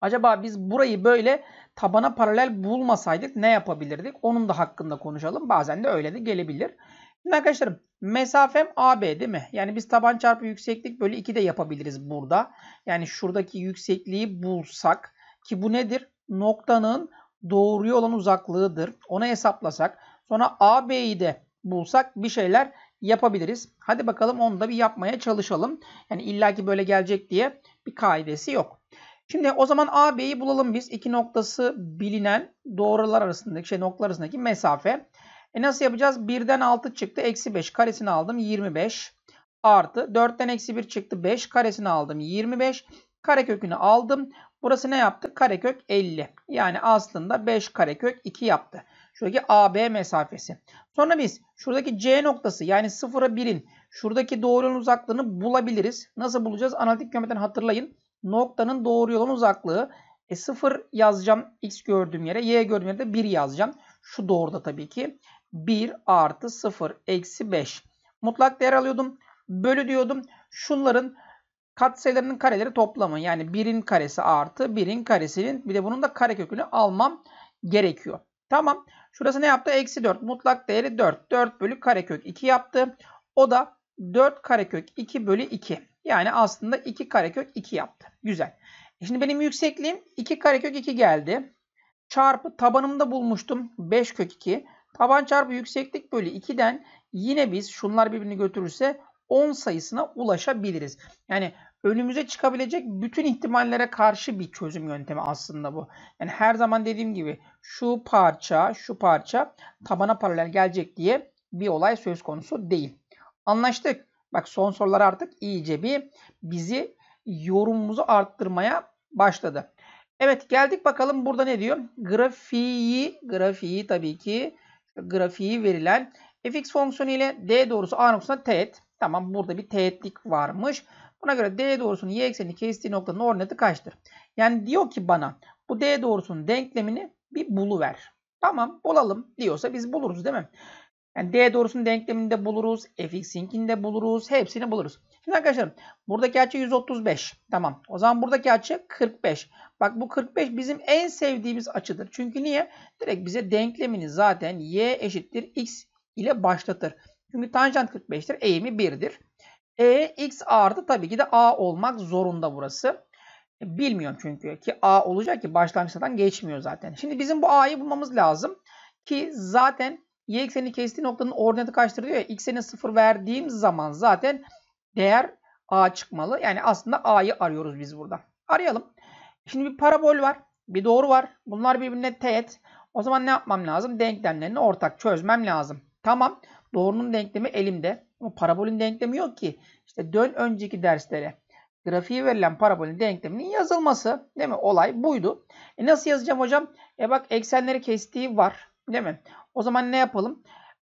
Acaba biz burayı böyle tabana paralel bulmasaydık ne yapabilirdik? Onun da hakkında konuşalım. Bazen de öyle de gelebilir. Şimdi arkadaşlarım mesafem AB değil mi? Yani biz taban çarpı yükseklik bölü 2 de yapabiliriz burada. Yani şuradaki yüksekliği bulsak ki bu nedir? Noktanın doğruya olan uzaklığıdır. Onu hesaplasak sonra AB'yi de bulsak bir şeyler yapabiliriz. Hadi bakalım onu da bir yapmaya çalışalım. Yani illaki böyle gelecek diye bir kaidesi yok. Şimdi o zaman AB'yi bulalım biz. İki noktası bilinen doğrular arasındaki şey noktalar arasındaki mesafe. E nasıl yapacağız? 1'den 6 çıktı. Eksi 5 karesini aldım. 25 artı 4'ten eksi 1 çıktı. 5 karesini aldım. 25 karekökünü aldım. Burası ne yaptı? Karekök 50. Yani aslında 5 karekök 2 yaptı. Şuradaki AB mesafesi. Sonra biz şuradaki C noktası yani 0'a 1'in şuradaki doğru yolun uzaklığını bulabiliriz. Nasıl bulacağız? Analitik geometriden hatırlayın. Noktanın doğru yolun uzaklığı e 0 yazacağım x gördüğüm yere. Y gördüğüm yere de 1 yazacağım. Şu doğruda tabii ki. 1 artı 0 eksi 5. Mutlak değer alıyordum. Bölü diyordum. Şunların katsayılarının kareleri toplamı. Yani 1'in karesi artı 1'in karesinin bir de bunun da karekökünü almam gerekiyor. Tamam. Şurası ne yaptı? Eksi 4. Mutlak değeri 4. 4 bölü karekök 2 yaptı. O da 4 karekök 2 bölü 2. Yani aslında 2 karekök 2 yaptı. Güzel. E şimdi benim yüksekliğim 2 karekök 2 geldi. Çarpı tabanımı da bulmuştum. 5 kök 2. Taban çarpı yükseklik bölü 2'den yine biz şunlar birbirini götürürse 10 sayısına ulaşabiliriz. Yani önümüze çıkabilecek bütün ihtimallere karşı bir çözüm yöntemi aslında bu. Yani her zaman dediğim gibi şu parça, şu parça tabana paralel gelecek diye bir olay söz konusu değil. Anlaştık. Bak son sorular artık iyice bir bizi yorumumuzu arttırmaya başladı. Evet geldik bakalım burada ne diyor? Grafiği, grafiği tabii ki grafiği verilen fx fonksiyonu ile d doğrusu a noktasına teğet. Tamam burada bir teğetlik varmış. Ona göre D doğrusunun y eksenini kestiği noktanın ordinatı kaçtır? Yani diyor ki bana bu D doğrusunun denklemini bir buluver. Tamam bulalım diyorsa biz buluruz değil mi? Yani D doğrusunun denklemini de buluruz. fx'inkini de buluruz. Hepsini buluruz. Şimdi arkadaşlar buradaki açı 135. Tamam. O zaman buradaki açı 45. Bak bu 45 bizim en sevdiğimiz açıdır. Çünkü niye? Direkt bize denklemini zaten y eşittir x ile başlatır. Çünkü tanjant 45'tir. Eğimi 1'dir. E x artı tabii ki de a olmak zorunda burası. E, bilmiyorum çünkü ki a olacak ki başlangıçtan geçmiyor zaten. Şimdi bizim bu a'yı bulmamız lazım. Ki zaten y ekseni kestiği noktanın ordinatı kaçtır diyor ya. x'eni 0 verdiğim zaman zaten değer a çıkmalı. Yani aslında a'yı arıyoruz biz burada. Arayalım. Şimdi bir parabol var. Bir doğru var. Bunlar birbirine teğet. O zaman ne yapmam lazım? Denklemlerini ortak çözmem lazım. Tamam. Doğrunun denklemi elimde. Ama parabolün denklemi yok ki. İşte dön önceki derslere. Grafiği verilen parabolün denkleminin yazılması. Değil mi? Olay buydu. E nasıl yazacağım hocam? E bak eksenleri kestiği var. Değil mi? O zaman ne yapalım?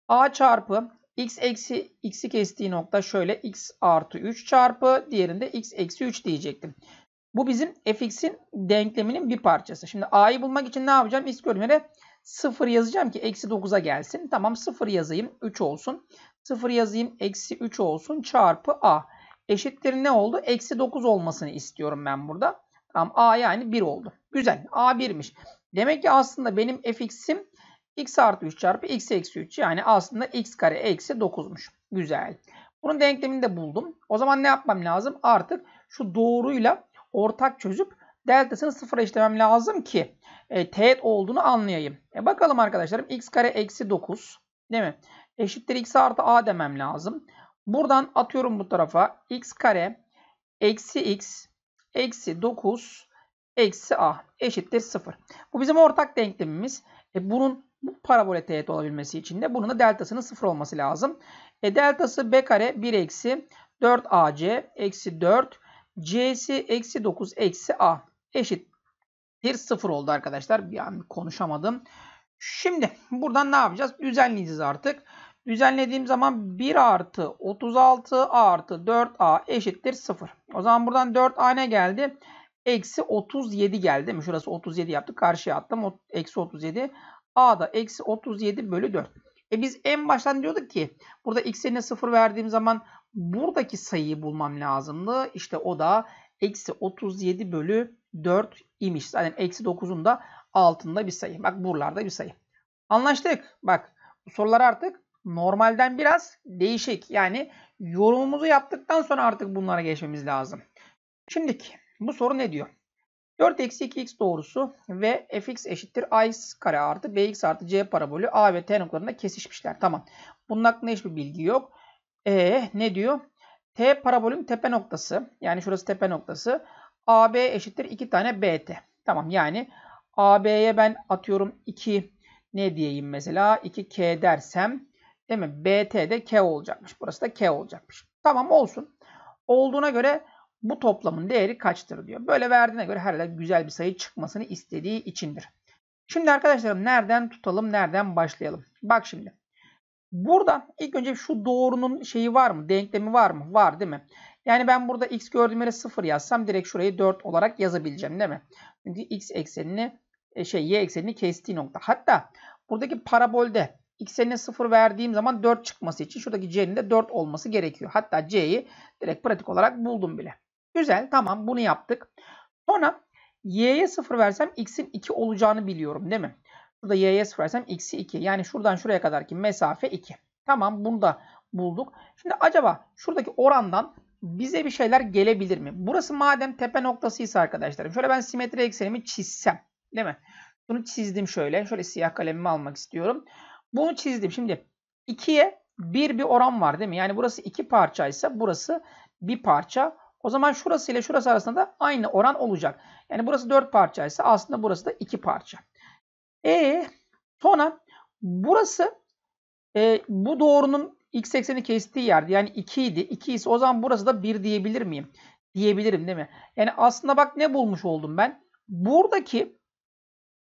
A çarpı x eksi x'i kestiği nokta şöyle x artı 3 çarpı diğerinde x eksi 3 diyecektim. Bu bizim fx'in denkleminin bir parçası. Şimdi a'yı bulmak için ne yapacağım? İskörmere 0 yazacağım ki eksi 9'a gelsin. Tamam 0 yazayım 3 olsun. 0 yazayım eksi 3 olsun çarpı a. Eşittir ne oldu? Eksi 9 olmasını istiyorum ben burada. Tamam a yani 1 oldu. Güzel a 1'miş. Demek ki aslında benim fx'im x artı 3 çarpı x eksi 3 yani aslında x kare eksi 9'muş. Güzel. Bunun denklemini de buldum. O zaman ne yapmam lazım? Artık şu doğruyla ortak çözüp deltasını sıfıra işlemem lazım ki e, teğet olduğunu anlayayım. E, bakalım arkadaşlarım x kare eksi 9 değil mi? Eşittir x artı a demem lazım. Buradan atıyorum bu tarafa x kare eksi x eksi 9 eksi a eşittir 0. Bu bizim ortak denklemimiz. E, bunun bu parabole teğet olabilmesi için de bunun da deltasının 0 olması lazım. E, deltası b kare 1 eksi 4ac eksi 4 c'si eksi 9 eksi a eşittir 0 oldu arkadaşlar. Bir an konuşamadım. Şimdi buradan ne yapacağız? Düzenleyeceğiz artık. Düzenlediğim zaman 1 artı 36 artı 4a eşittir 0. O zaman buradan 4a ne geldi? Eksi 37 geldi değil mi? Şurası 37 yaptı. Karşıya attım. Eksi 37. a da eksi 37 bölü 4. E biz en baştan diyorduk ki burada x'ine 0 verdiğim zaman buradaki sayıyı bulmam lazımdı. İşte o da eksi 37 bölü 4 imiş. Zaten eksi 9'un da altında bir sayı. Bak buralarda bir sayı. Anlaştık. Bak bu sorular artık normalden biraz değişik. Yani yorumumuzu yaptıktan sonra artık bunlara geçmemiz lazım. Şimdi bu soru ne diyor? 4 eksi 2x doğrusu ve fx eşittir a kare artı bx artı c parabolü a ve t noktalarında kesişmişler. Tamam. Bunun hakkında hiçbir bilgi yok. E ne diyor? T parabolün tepe noktası yani şurası tepe noktası AB eşittir 2 tane BT. Tamam yani AB'ye ben atıyorum 2 ne diyeyim mesela 2K dersem değil mi? BT de K olacakmış. Burası da K olacakmış. Tamam olsun. Olduğuna göre bu toplamın değeri kaçtır diyor. Böyle verdiğine göre herhalde güzel bir sayı çıkmasını istediği içindir. Şimdi arkadaşlarım nereden tutalım, nereden başlayalım? Bak şimdi. Burada ilk önce şu doğrunun şeyi var mı? Denklemi var mı? Var değil mi? Yani ben burada x gördüğüm yere 0 yazsam direkt şurayı 4 olarak yazabileceğim değil mi? Çünkü x eksenini e, şey y eksenini kestiği nokta. Hatta buradaki parabolde x'ine 0 verdiğim zaman 4 çıkması için şuradaki c'nin de 4 olması gerekiyor. Hatta c'yi direkt pratik olarak buldum bile. Güzel tamam bunu yaptık. Sonra y'ye 0 versem x'in 2 olacağını biliyorum değil mi? Burada y'ye 0 versem x'i 2. Yani şuradan şuraya kadarki mesafe 2. Tamam bunu da bulduk. Şimdi acaba şuradaki orandan bize bir şeyler gelebilir mi? Burası madem tepe noktasıysa arkadaşlarım. Şöyle ben simetri eksenimi çizsem. Değil mi? Bunu çizdim şöyle. Şöyle siyah kalemimi almak istiyorum. Bunu çizdim. Şimdi 2'ye 1 bir oran var değil mi? Yani burası 2 parçaysa burası bir parça. O zaman şurası ile şurası arasında da aynı oran olacak. Yani burası 4 parçaysa aslında burası da 2 parça. E sonra burası e, bu doğrunun x80'i kestiği yerde yani 2 idi. 2 ise o zaman burası da 1 diyebilir miyim? Diyebilirim değil mi? Yani aslında bak ne bulmuş oldum ben? Buradaki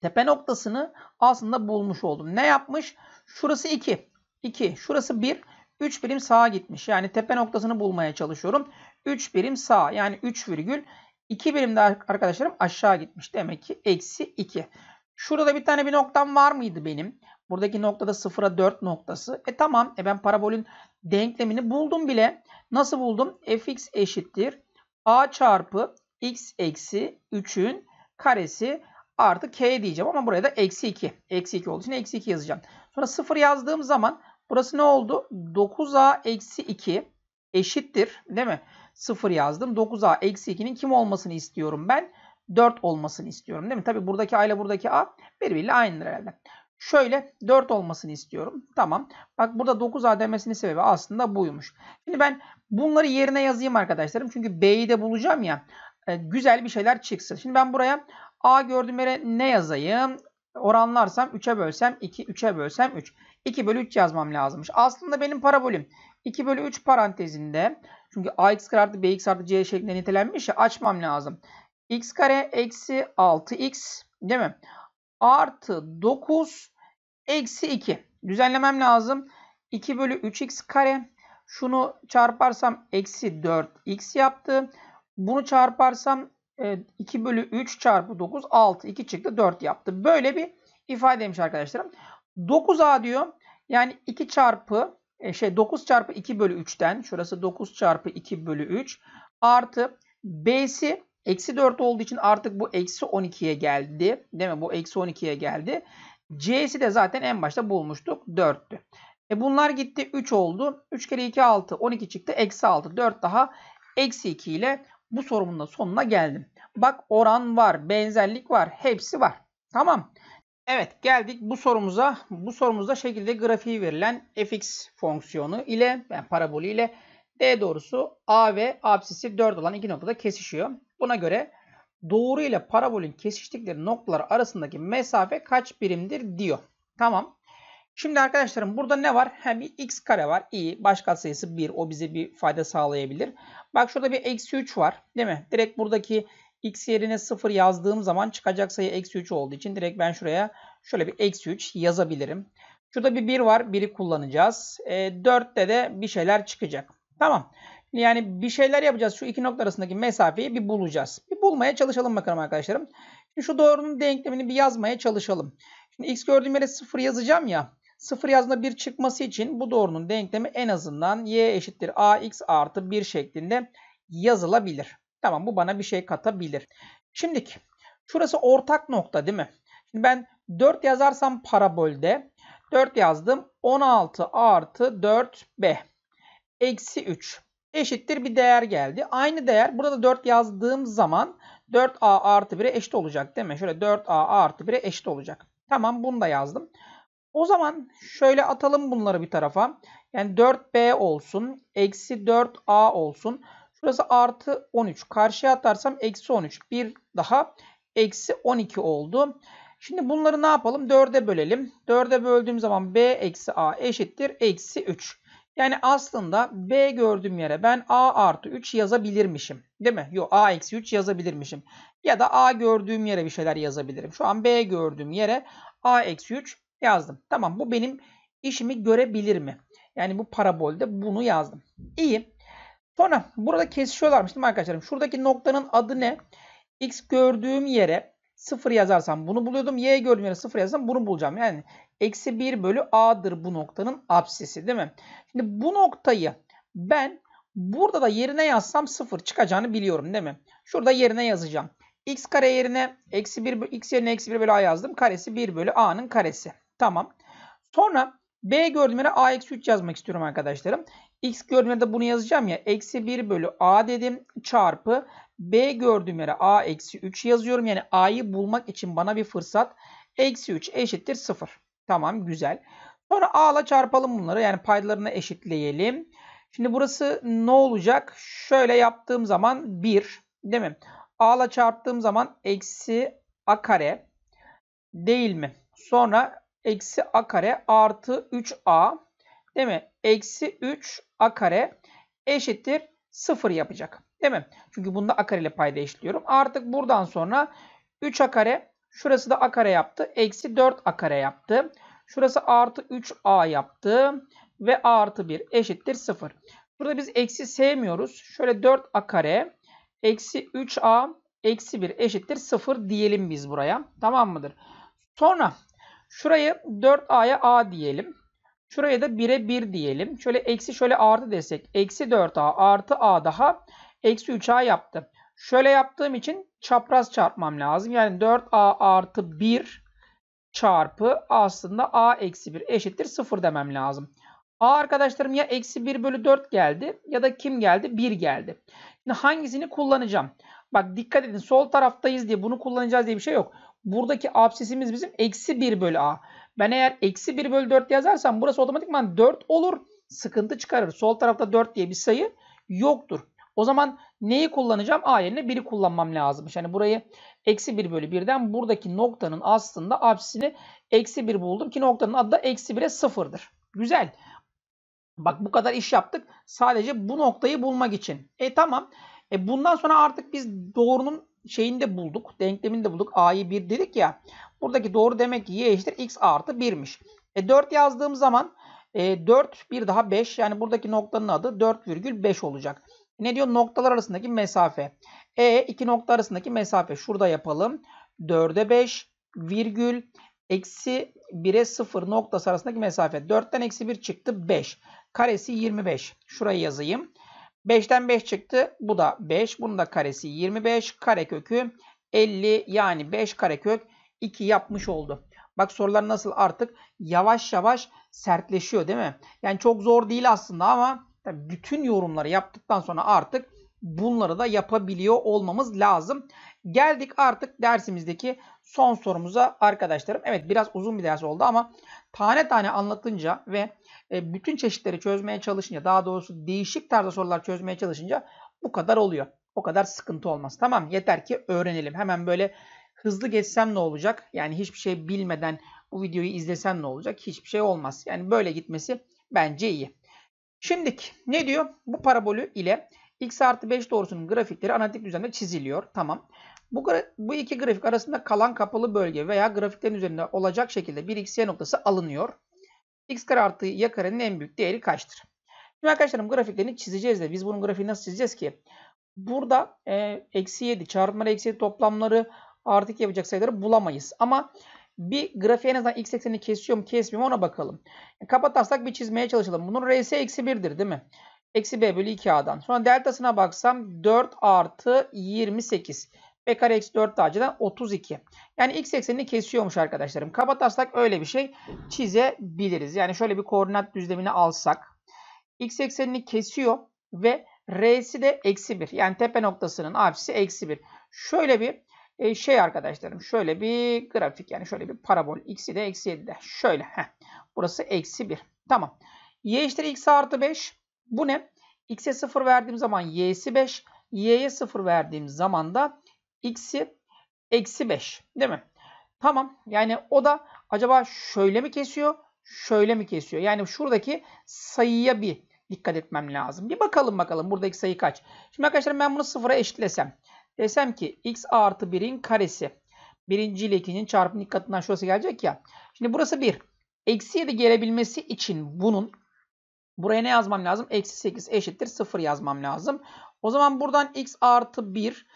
tepe noktasını aslında bulmuş oldum. Ne yapmış? Şurası 2. 2. Şurası 1. 3 birim sağa gitmiş. Yani tepe noktasını bulmaya çalışıyorum. 3 birim sağ. Yani 3 virgül 2 birim de arkadaşlarım aşağı gitmiş. Demek ki eksi 2. Şurada bir tane bir noktam var mıydı benim? Buradaki noktada 0'a 4 noktası. E tamam e ben parabolün denklemini buldum bile. Nasıl buldum? fx eşittir. a çarpı x eksi 3'ün karesi artı k diyeceğim ama buraya da eksi 2. Eksi 2 olduğu için eksi 2 yazacağım. Sonra 0 yazdığım zaman burası ne oldu? 9a eksi 2 eşittir değil mi? 0 yazdım. 9a eksi 2'nin kim olmasını istiyorum ben? 4 olmasını istiyorum değil mi? Tabi buradaki a ile buradaki a birbiriyle aynıdır herhalde. Şöyle 4 olmasını istiyorum. Tamam. Bak burada 9A demesinin sebebi aslında buymuş. Şimdi ben bunları yerine yazayım arkadaşlarım. Çünkü B'yi de bulacağım ya. E, güzel bir şeyler çıksın. Şimdi ben buraya A gördüğüm yere ne yazayım? Oranlarsam 3'e bölsem 2, 3'e bölsem 3. 2 bölü 3 yazmam lazımmış. Aslında benim parabolüm 2 bölü 3 parantezinde. Çünkü AX kare artı BX artı C şeklinde nitelenmiş ya açmam lazım. X kare eksi 6X değil mi? artı 9 eksi 2. Düzenlemem lazım. 2 bölü 3x kare. Şunu çarparsam eksi 4x yaptı. Bunu çarparsam 2 e, bölü 3 çarpı 9 6 2 çıktı 4 yaptı. Böyle bir ifadeymiş arkadaşlarım. 9a diyor. Yani 2 çarpı e, şey 9 çarpı 2 bölü 3'ten şurası 9 çarpı 2 bölü 3 artı b'si Eksi 4 olduğu için artık bu eksi 12'ye geldi. Değil mi? Bu eksi 12'ye geldi. C'si de zaten en başta bulmuştuk. 4'tü. E bunlar gitti 3 oldu. 3 kere 2 6. 12 çıktı. Eksi 6. 4 daha. Eksi 2 ile bu sorumun da sonuna geldim. Bak oran var. Benzerlik var. Hepsi var. Tamam. Evet geldik bu sorumuza. Bu sorumuzda şekilde grafiği verilen fx fonksiyonu ile yani parabolü ile D doğrusu A ve absisi 4 olan iki noktada kesişiyor. Buna göre doğru ile parabolün kesiştikleri noktalar arasındaki mesafe kaç birimdir diyor. Tamam. Şimdi arkadaşlarım burada ne var? Hem bir x kare var. İyi, Başka sayısı 1. O bize bir fayda sağlayabilir. Bak şurada bir eksi 3 var. Değil mi? Direkt buradaki x yerine 0 yazdığım zaman çıkacak sayı eksi 3 olduğu için direkt ben şuraya şöyle bir eksi 3 yazabilirim. Şurada bir 1 var. 1'i kullanacağız. E, 4'te de bir şeyler çıkacak. Tamam. Yani bir şeyler yapacağız. Şu iki nokta arasındaki mesafeyi bir bulacağız. Bir bulmaya çalışalım bakalım arkadaşlarım. Şimdi şu doğrunun denklemini bir yazmaya çalışalım. Şimdi x gördüğüm yere 0 yazacağım ya. 0 yazdığında 1 çıkması için bu doğrunun denklemi en azından y eşittir ax artı 1 şeklinde yazılabilir. Tamam bu bana bir şey katabilir. Şimdi şurası ortak nokta değil mi? Şimdi ben 4 yazarsam parabolde 4 yazdım. 16 artı 4b eksi 3 eşittir bir değer geldi. Aynı değer burada 4 yazdığım zaman 4a artı 1'e eşit olacak değil mi? Şöyle 4a artı 1'e eşit olacak. Tamam bunu da yazdım. O zaman şöyle atalım bunları bir tarafa. Yani 4b olsun. Eksi 4a olsun. Şurası artı 13. Karşıya atarsam eksi 13. Bir daha eksi 12 oldu. Şimdi bunları ne yapalım? 4'e bölelim. 4'e böldüğüm zaman b eksi a eşittir. Eksi 3. Yani aslında B gördüğüm yere ben A artı 3 yazabilirmişim. Değil mi? Yok A eksi 3 yazabilirmişim. Ya da A gördüğüm yere bir şeyler yazabilirim. Şu an B gördüğüm yere A eksi 3 yazdım. Tamam bu benim işimi görebilir mi? Yani bu parabolde bunu yazdım. İyi. Sonra burada kesişiyorlarmış değil mi arkadaşlarım? Şuradaki noktanın adı ne? X gördüğüm yere 0 yazarsam bunu buluyordum. Y gördüğüm yere 0 yazarsam bunu bulacağım. Yani eksi 1 bölü a'dır bu noktanın absisi değil mi? Şimdi bu noktayı ben burada da yerine yazsam 0 çıkacağını biliyorum değil mi? Şurada yerine yazacağım. x kare yerine eksi 1 x yerine eksi 1 bölü a yazdım. Karesi 1 bölü a'nın karesi. Tamam. Sonra b gördüğüm yere a eksi 3 yazmak istiyorum arkadaşlarım. x gördüğüm yere de bunu yazacağım ya. Eksi 1 bölü a dedim çarpı B gördüğüm yere A eksi 3 yazıyorum. Yani A'yı bulmak için bana bir fırsat. Eksi 3 eşittir 0. Tamam güzel. Sonra A'la çarpalım bunları. Yani paydalarını eşitleyelim. Şimdi burası ne olacak? Şöyle yaptığım zaman 1 değil mi? A'la çarptığım zaman eksi A kare değil mi? Sonra eksi A kare artı 3A değil mi? Eksi 3A kare eşittir 0 yapacak. Değil mi? Çünkü bunda a kare ile payda eşitliyorum. Artık buradan sonra 3 a kare şurası da a kare yaptı. Eksi 4 a kare yaptı. Şurası artı 3a yaptı. Ve a artı 1 eşittir 0. Burada biz eksi sevmiyoruz. Şöyle 4 a kare eksi 3a eksi 1 eşittir 0 diyelim biz buraya. Tamam mıdır? Sonra şurayı 4a'ya a diyelim. Şuraya da 1'e 1 diyelim. Şöyle eksi şöyle artı desek. Eksi 4a artı a daha Eksi 3A yaptı. Şöyle yaptığım için çapraz çarpmam lazım. Yani 4A artı 1 çarpı aslında A eksi 1 eşittir 0 demem lazım. A arkadaşlarım ya eksi 1 bölü 4 geldi ya da kim geldi? 1 geldi. Şimdi hangisini kullanacağım? Bak dikkat edin sol taraftayız diye bunu kullanacağız diye bir şey yok. Buradaki absesimiz bizim eksi 1 bölü A. Ben eğer eksi 1 bölü 4 yazarsam burası otomatikman 4 olur. Sıkıntı çıkarır. Sol tarafta 4 diye bir sayı yoktur. O zaman neyi kullanacağım? A yerine 1'i kullanmam lazım. Yani burayı eksi 1 bölü 1'den buradaki noktanın aslında apsisini eksi 1 buldum ki noktanın adı da eksi 1'e 0'dır. Güzel. Bak bu kadar iş yaptık. Sadece bu noktayı bulmak için. E tamam. E bundan sonra artık biz doğrunun şeyini de bulduk. Denklemini de bulduk. A'yı 1 dedik ya. Buradaki doğru demek ki y eşittir x artı 1'miş. E 4 yazdığım zaman e, 4 bir daha 5 yani buradaki noktanın adı 4,5 olacak. Ne diyor? Noktalar arasındaki mesafe. E iki nokta arasındaki mesafe. Şurada yapalım. 4'e 5 virgül eksi 1'e 0 noktası arasındaki mesafe. 4'ten eksi 1 çıktı 5. Karesi 25. Şurayı yazayım. 5'ten 5 çıktı. Bu da 5. Bunun da karesi 25. Karekökü 50 yani 5 karekök 2 yapmış oldu. Bak sorular nasıl artık yavaş yavaş sertleşiyor değil mi? Yani çok zor değil aslında ama Tabii bütün yorumları yaptıktan sonra artık bunları da yapabiliyor olmamız lazım. Geldik artık dersimizdeki son sorumuza arkadaşlarım. Evet biraz uzun bir ders oldu ama tane tane anlatınca ve e, bütün çeşitleri çözmeye çalışınca daha doğrusu değişik tarzda sorular çözmeye çalışınca bu kadar oluyor. O kadar sıkıntı olmaz. Tamam yeter ki öğrenelim. Hemen böyle hızlı geçsem ne olacak? Yani hiçbir şey bilmeden bu videoyu izlesen ne olacak? Hiçbir şey olmaz. Yani böyle gitmesi bence iyi. Şimdi ne diyor? Bu parabolü ile x artı 5 doğrusunun grafikleri analitik düzlemde çiziliyor. Tamam. Bu, bu iki grafik arasında kalan kapalı bölge veya grafiklerin üzerinde olacak şekilde bir x y noktası alınıyor. x kare artı y karenin en büyük değeri kaçtır? Şimdi arkadaşlarım grafiklerini çizeceğiz de biz bunun grafiğini nasıl çizeceğiz ki? Burada e, eksi 7 çarpmalı eksi 7 toplamları artık yapacak sayıları bulamayız. Ama bir grafiği en azından x eksenini kesiyor mu kesmiyor mu ona bakalım. E, kapatarsak bir çizmeye çalışalım. Bunun r'si eksi 1'dir değil mi? Eksi b bölü 2a'dan. Sonra deltasına baksam 4 artı 28. B kare eksi 4 acıdan 32. Yani x eksenini kesiyormuş arkadaşlarım. Kapatarsak öyle bir şey çizebiliriz. Yani şöyle bir koordinat düzlemini alsak. X eksenini kesiyor ve R'si de eksi 1. Yani tepe noktasının apsisi eksi 1. Şöyle bir e, şey arkadaşlarım şöyle bir grafik yani şöyle bir parabol. X'i de eksi 7'de. Şöyle. Heh. Burası eksi 1. Tamam. Y eşittir X artı 5. Bu ne? X'e 0 verdiğim zaman Y'si 5. Y'ye 0 verdiğim zaman da X'i eksi 5. Değil mi? Tamam. Yani o da acaba şöyle mi kesiyor? Şöyle mi kesiyor? Yani şuradaki sayıya bir dikkat etmem lazım. Bir bakalım bakalım buradaki sayı kaç. Şimdi arkadaşlar ben bunu sıfıra eşitlesem. Desem ki x artı 1'in karesi. Birinci ile ikincinin çarpım ilk şurası gelecek ya. Şimdi burası 1. Eksi 7 gelebilmesi için bunun buraya ne yazmam lazım? Eksi 8 eşittir 0 yazmam lazım. O zaman buradan x artı 1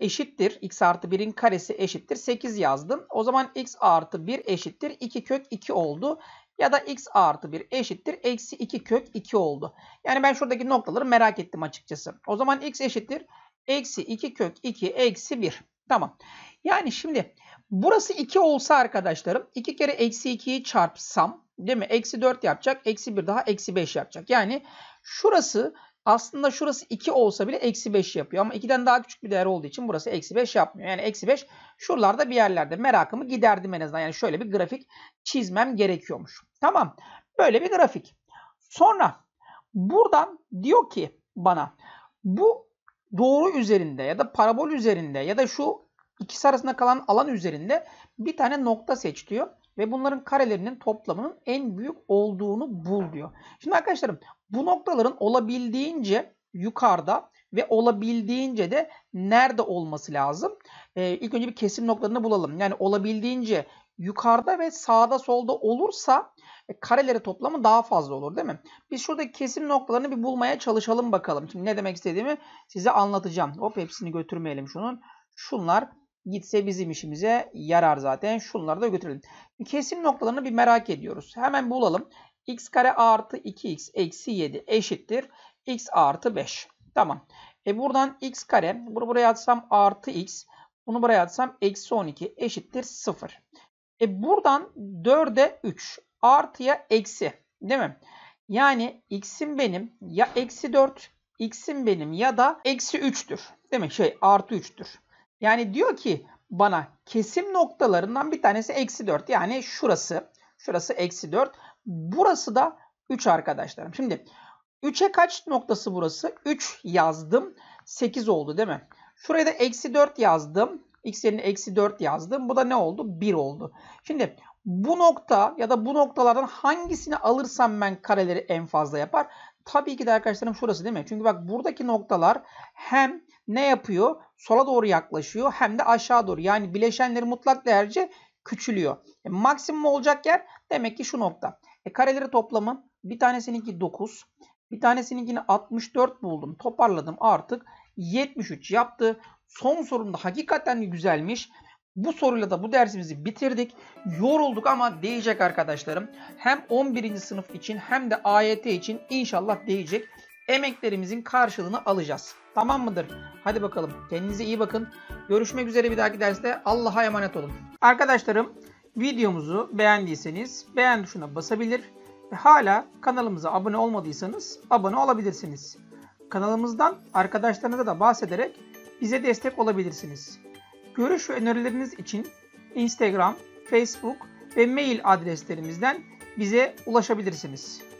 eşittir. x artı 1'in karesi eşittir 8 yazdım. O zaman x artı 1 eşittir 2 kök 2 oldu. Ya da x artı 1 eşittir eksi 2 kök 2 oldu. Yani ben şuradaki noktaları merak ettim açıkçası. O zaman x eşittir Eksi 2 kök 2 eksi 1. Tamam. Yani şimdi burası 2 olsa arkadaşlarım 2 kere eksi 2'yi çarpsam değil mi? Eksi 4 yapacak. Eksi 1 daha eksi 5 yapacak. Yani şurası aslında şurası 2 olsa bile eksi 5 yapıyor. Ama 2'den daha küçük bir değer olduğu için burası eksi 5 yapmıyor. Yani eksi 5 şuralarda bir yerlerde merakımı giderdim en azından. Yani şöyle bir grafik çizmem gerekiyormuş. Tamam. Böyle bir grafik. Sonra buradan diyor ki bana bu doğru üzerinde ya da parabol üzerinde ya da şu ikisi arasında kalan alan üzerinde bir tane nokta seç diyor. Ve bunların karelerinin toplamının en büyük olduğunu bul diyor. Şimdi arkadaşlarım bu noktaların olabildiğince yukarıda ve olabildiğince de nerede olması lazım? Ee, ilk önce bir kesim noktalarını bulalım. Yani olabildiğince yukarıda ve sağda solda olursa e, kareleri toplamı daha fazla olur değil mi? Biz şuradaki kesim noktalarını bir bulmaya çalışalım bakalım. Şimdi ne demek istediğimi size anlatacağım. Hop hepsini götürmeyelim şunun. Şunlar gitse bizim işimize yarar zaten. Şunları da götürelim. Kesim noktalarını bir merak ediyoruz. Hemen bulalım. x kare artı 2x eksi 7 eşittir. x artı 5. Tamam. E buradan x kare. Bunu buraya atsam artı x. Bunu buraya atsam eksi 12 eşittir 0. E buradan 4'e 3 artıya eksi değil mi? Yani x'im benim ya eksi 4 x'im benim ya da eksi 3'tür. Değil mi? Şey artı 3'tür. Yani diyor ki bana kesim noktalarından bir tanesi eksi 4. Yani şurası. Şurası eksi 4. Burası da 3 arkadaşlarım. Şimdi 3'e kaç noktası burası? 3 yazdım. 8 oldu değil mi? Şuraya da eksi 4 yazdım x yerine eksi 4 yazdım. Bu da ne oldu? 1 oldu. Şimdi bu nokta ya da bu noktalardan hangisini alırsam ben kareleri en fazla yapar? Tabii ki de arkadaşlarım şurası değil mi? Çünkü bak buradaki noktalar hem ne yapıyor? Sola doğru yaklaşıyor hem de aşağı doğru. Yani bileşenleri mutlak değerce küçülüyor. E, maksimum olacak yer demek ki şu nokta. E, kareleri toplamın bir tanesininki 9. Bir tanesininkini 64 buldum. Toparladım artık. 73 yaptı. Son sorum da hakikaten güzelmiş. Bu soruyla da bu dersimizi bitirdik. Yorulduk ama değecek arkadaşlarım. Hem 11. sınıf için hem de AYT için inşallah değecek. Emeklerimizin karşılığını alacağız. Tamam mıdır? Hadi bakalım. Kendinize iyi bakın. Görüşmek üzere bir dahaki derste. Allah'a emanet olun. Arkadaşlarım videomuzu beğendiyseniz beğen tuşuna basabilir ve hala kanalımıza abone olmadıysanız abone olabilirsiniz. Kanalımızdan arkadaşlarınıza da bahsederek bize destek olabilirsiniz. Görüş ve önerileriniz için Instagram, Facebook ve mail adreslerimizden bize ulaşabilirsiniz.